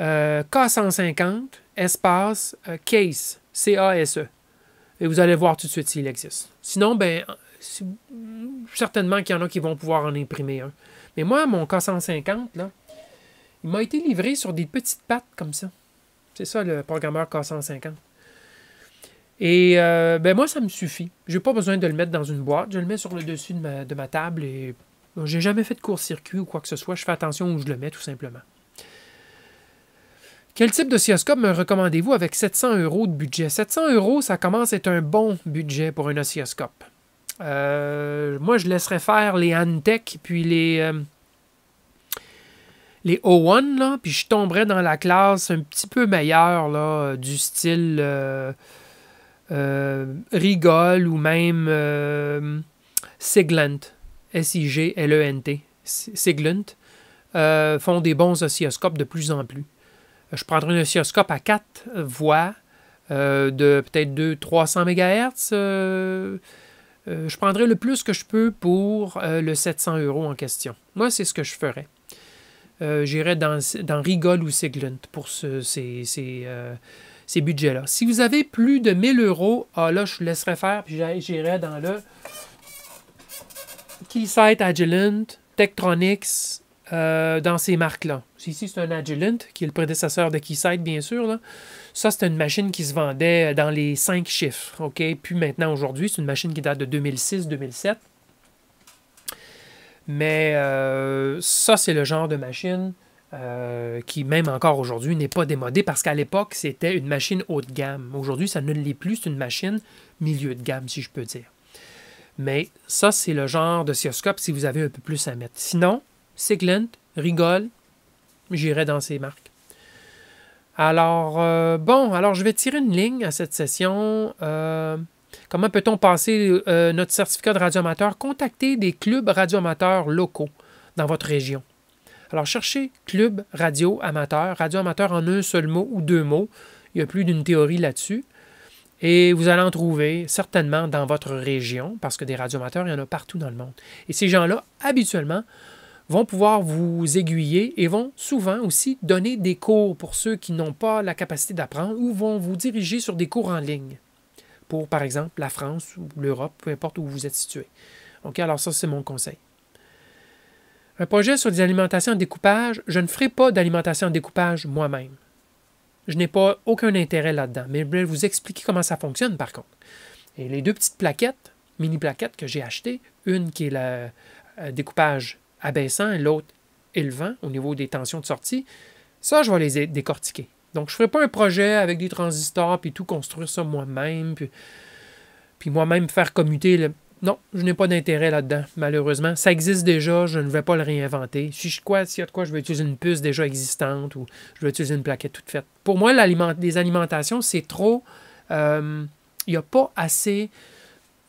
euh, K150 espace euh, case, C-A-S-E. Et vous allez voir tout de suite s'il existe. Sinon, ben, certainement qu'il y en a qui vont pouvoir en imprimer un. Mais moi, mon K150, là, il m'a été livré sur des petites pattes comme ça. C'est ça le programmeur K150. Et euh, ben moi, ça me suffit. Je n'ai pas besoin de le mettre dans une boîte. Je le mets sur le dessus de ma, de ma table et euh, je n'ai jamais fait de court-circuit ou quoi que ce soit. Je fais attention où je le mets, tout simplement. Quel type d'oscilloscope me recommandez-vous avec 700 euros de budget 700 euros, ça commence à être un bon budget pour un oscilloscope. Euh, moi, je laisserais faire les Antec puis les, euh, les O1, puis je tomberais dans la classe un petit peu meilleure là, du style Rigol ou même Siglent. E S-I-G-L-E-N-T, Siglunt, euh, font des bons oscilloscopes de plus en plus. Euh, je prendrais un oscilloscope à 4 voix euh, de peut-être 200-300 MHz. je prendrais le plus que je peux pour le 700 euros en question. Moi, c'est ce que je ferais. J'irai dans, dans Rigol ou Siglunt pour ces, budgets-là. Si vous avez plus de 1000 euros, ah là, je vous laisserai faire, puis j'irai dans le... Keysight, Agilent, Tektronix, euh, dans ces marques-là. Ici, c'est un Agilent, qui est le prédécesseur de Keysight, bien sûr. Ça, c'est une machine qui se vendait dans les cinq chiffres. OK? Puis maintenant, aujourd'hui, c'est une machine qui date de 2006-2007. Mais euh, ça, c'est le genre de machine euh, qui, même encore aujourd'hui, n'est pas démodée parce qu'à l'époque, c'était une machine haut de gamme. Aujourd'hui, ça ne l'est plus. C'est une machine milieu de gamme, si je peux dire. Mais ça, c'est le genre de scioscope si vous avez un peu plus à mettre. Sinon, Siglent, rigole, j'irai dans ces marques. Alors, euh, bon, alors je vais tirer une ligne à cette session. Euh, comment peut-on passer euh, notre certificat de radioamateur? Contactez des clubs radioamateurs locaux dans votre région. Alors, cherchez club radio amateur, radio amateur en un seul mot ou deux mots. Il y a plus d'une théorie là-dessus. Et vous allez en trouver certainement dans votre région, parce que des radioamateurs, il y en a partout dans le monde. Et ces gens-là, habituellement, vont pouvoir vous aiguiller et vont souvent aussi donner des cours pour ceux qui n'ont pas la capacité d'apprendre ou vont vous diriger sur des cours en ligne pour, par exemple, la France ou l'Europe, peu importe où vous êtes situé. OK, alors ça, c'est mon conseil. Un projet sur des alimentations en découpage, je ne ferai pas d'alimentation en découpage moi-même. Je n'ai pas aucun intérêt là-dedans, mais je vais vous expliquer comment ça fonctionne par contre. Et les deux petites plaquettes, mini plaquettes que j'ai achetées, une qui est le euh, découpage abaissant, l'autre élevant au niveau des tensions de sortie, ça, je vais les décortiquer. Donc, je ne ferai pas un projet avec des transistors, puis tout construire ça moi-même, puis, puis moi-même faire commuter le, non, je n'ai pas d'intérêt là-dedans, malheureusement. Ça existe déjà, je ne vais pas le réinventer. Si je s'il y a de quoi, je vais utiliser une puce déjà existante ou je vais utiliser une plaquette toute faite. Pour moi, les alimentations, c'est trop. Euh, il n'y a pas assez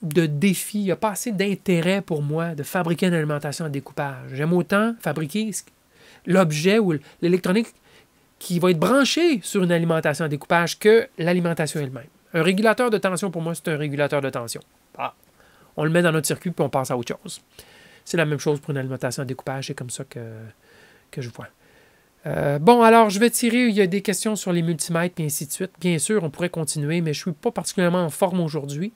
de défis, il n'y a pas assez d'intérêt pour moi de fabriquer une alimentation à découpage. J'aime autant fabriquer l'objet ou l'électronique qui va être branché sur une alimentation à découpage que l'alimentation elle-même. Un régulateur de tension, pour moi, c'est un régulateur de tension. Ah on le met dans notre circuit puis on passe à autre chose. C'est la même chose pour une alimentation à découpage, c'est comme ça que, que je vois. Euh, bon, alors, je vais tirer. Il y a des questions sur les multimètres, et ainsi de suite. Bien sûr, on pourrait continuer, mais je ne suis pas particulièrement en forme aujourd'hui.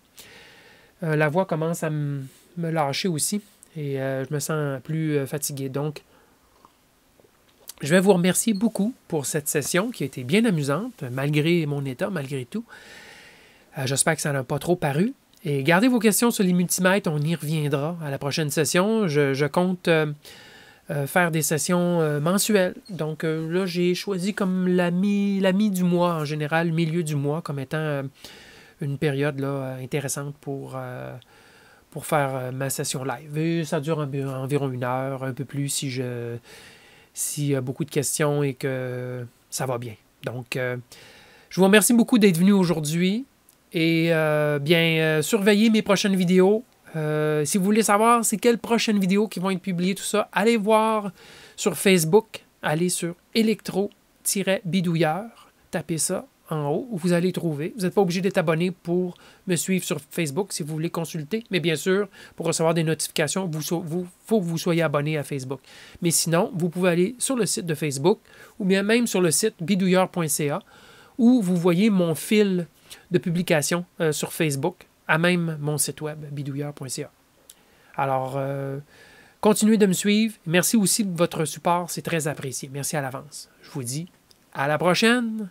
Euh, la voix commence à me lâcher aussi et euh, je me sens plus fatigué. Donc, je vais vous remercier beaucoup pour cette session qui a été bien amusante, malgré mon état, malgré tout. J'espère que ça n'a pas trop paru. Et gardez vos questions sur les multimètres, on y reviendra à la prochaine session. Je, compte euh, euh, faire des sessions euh, mensuelles. Donc là, j'ai choisi comme la mi, du mois en général, milieu du mois, comme étant une période là, intéressante pour, pour faire ma session live. ça dure environ une heure, un peu plus si je s'il y a beaucoup de questions et que ça va bien. Donc, je vous remercie beaucoup d'être venu aujourd'hui. Et euh, bien, euh, surveillez mes prochaines vidéos. Euh, si vous voulez savoir c'est quelles prochaines vidéos qui vont être publiées, tout ça, allez voir sur Facebook, allez sur électro-bidouilleur, tapez ça en haut, vous allez trouver. Vous n'êtes pas obligé d'être abonné pour me suivre sur Facebook si vous voulez consulter. Mais bien sûr, pour recevoir des notifications, il faut que vous soyez abonné à Facebook. Mais sinon, vous pouvez aller sur le site de Facebook ou bien même sur le site bidouilleur.ca où vous voyez mon fil de publications euh, sur Facebook, à même mon site web, bidouilleur.ca. Alors, euh, continuez de me suivre. Merci aussi de votre support, c'est très apprécié. Merci à l'avance. Je vous dis à la prochaine.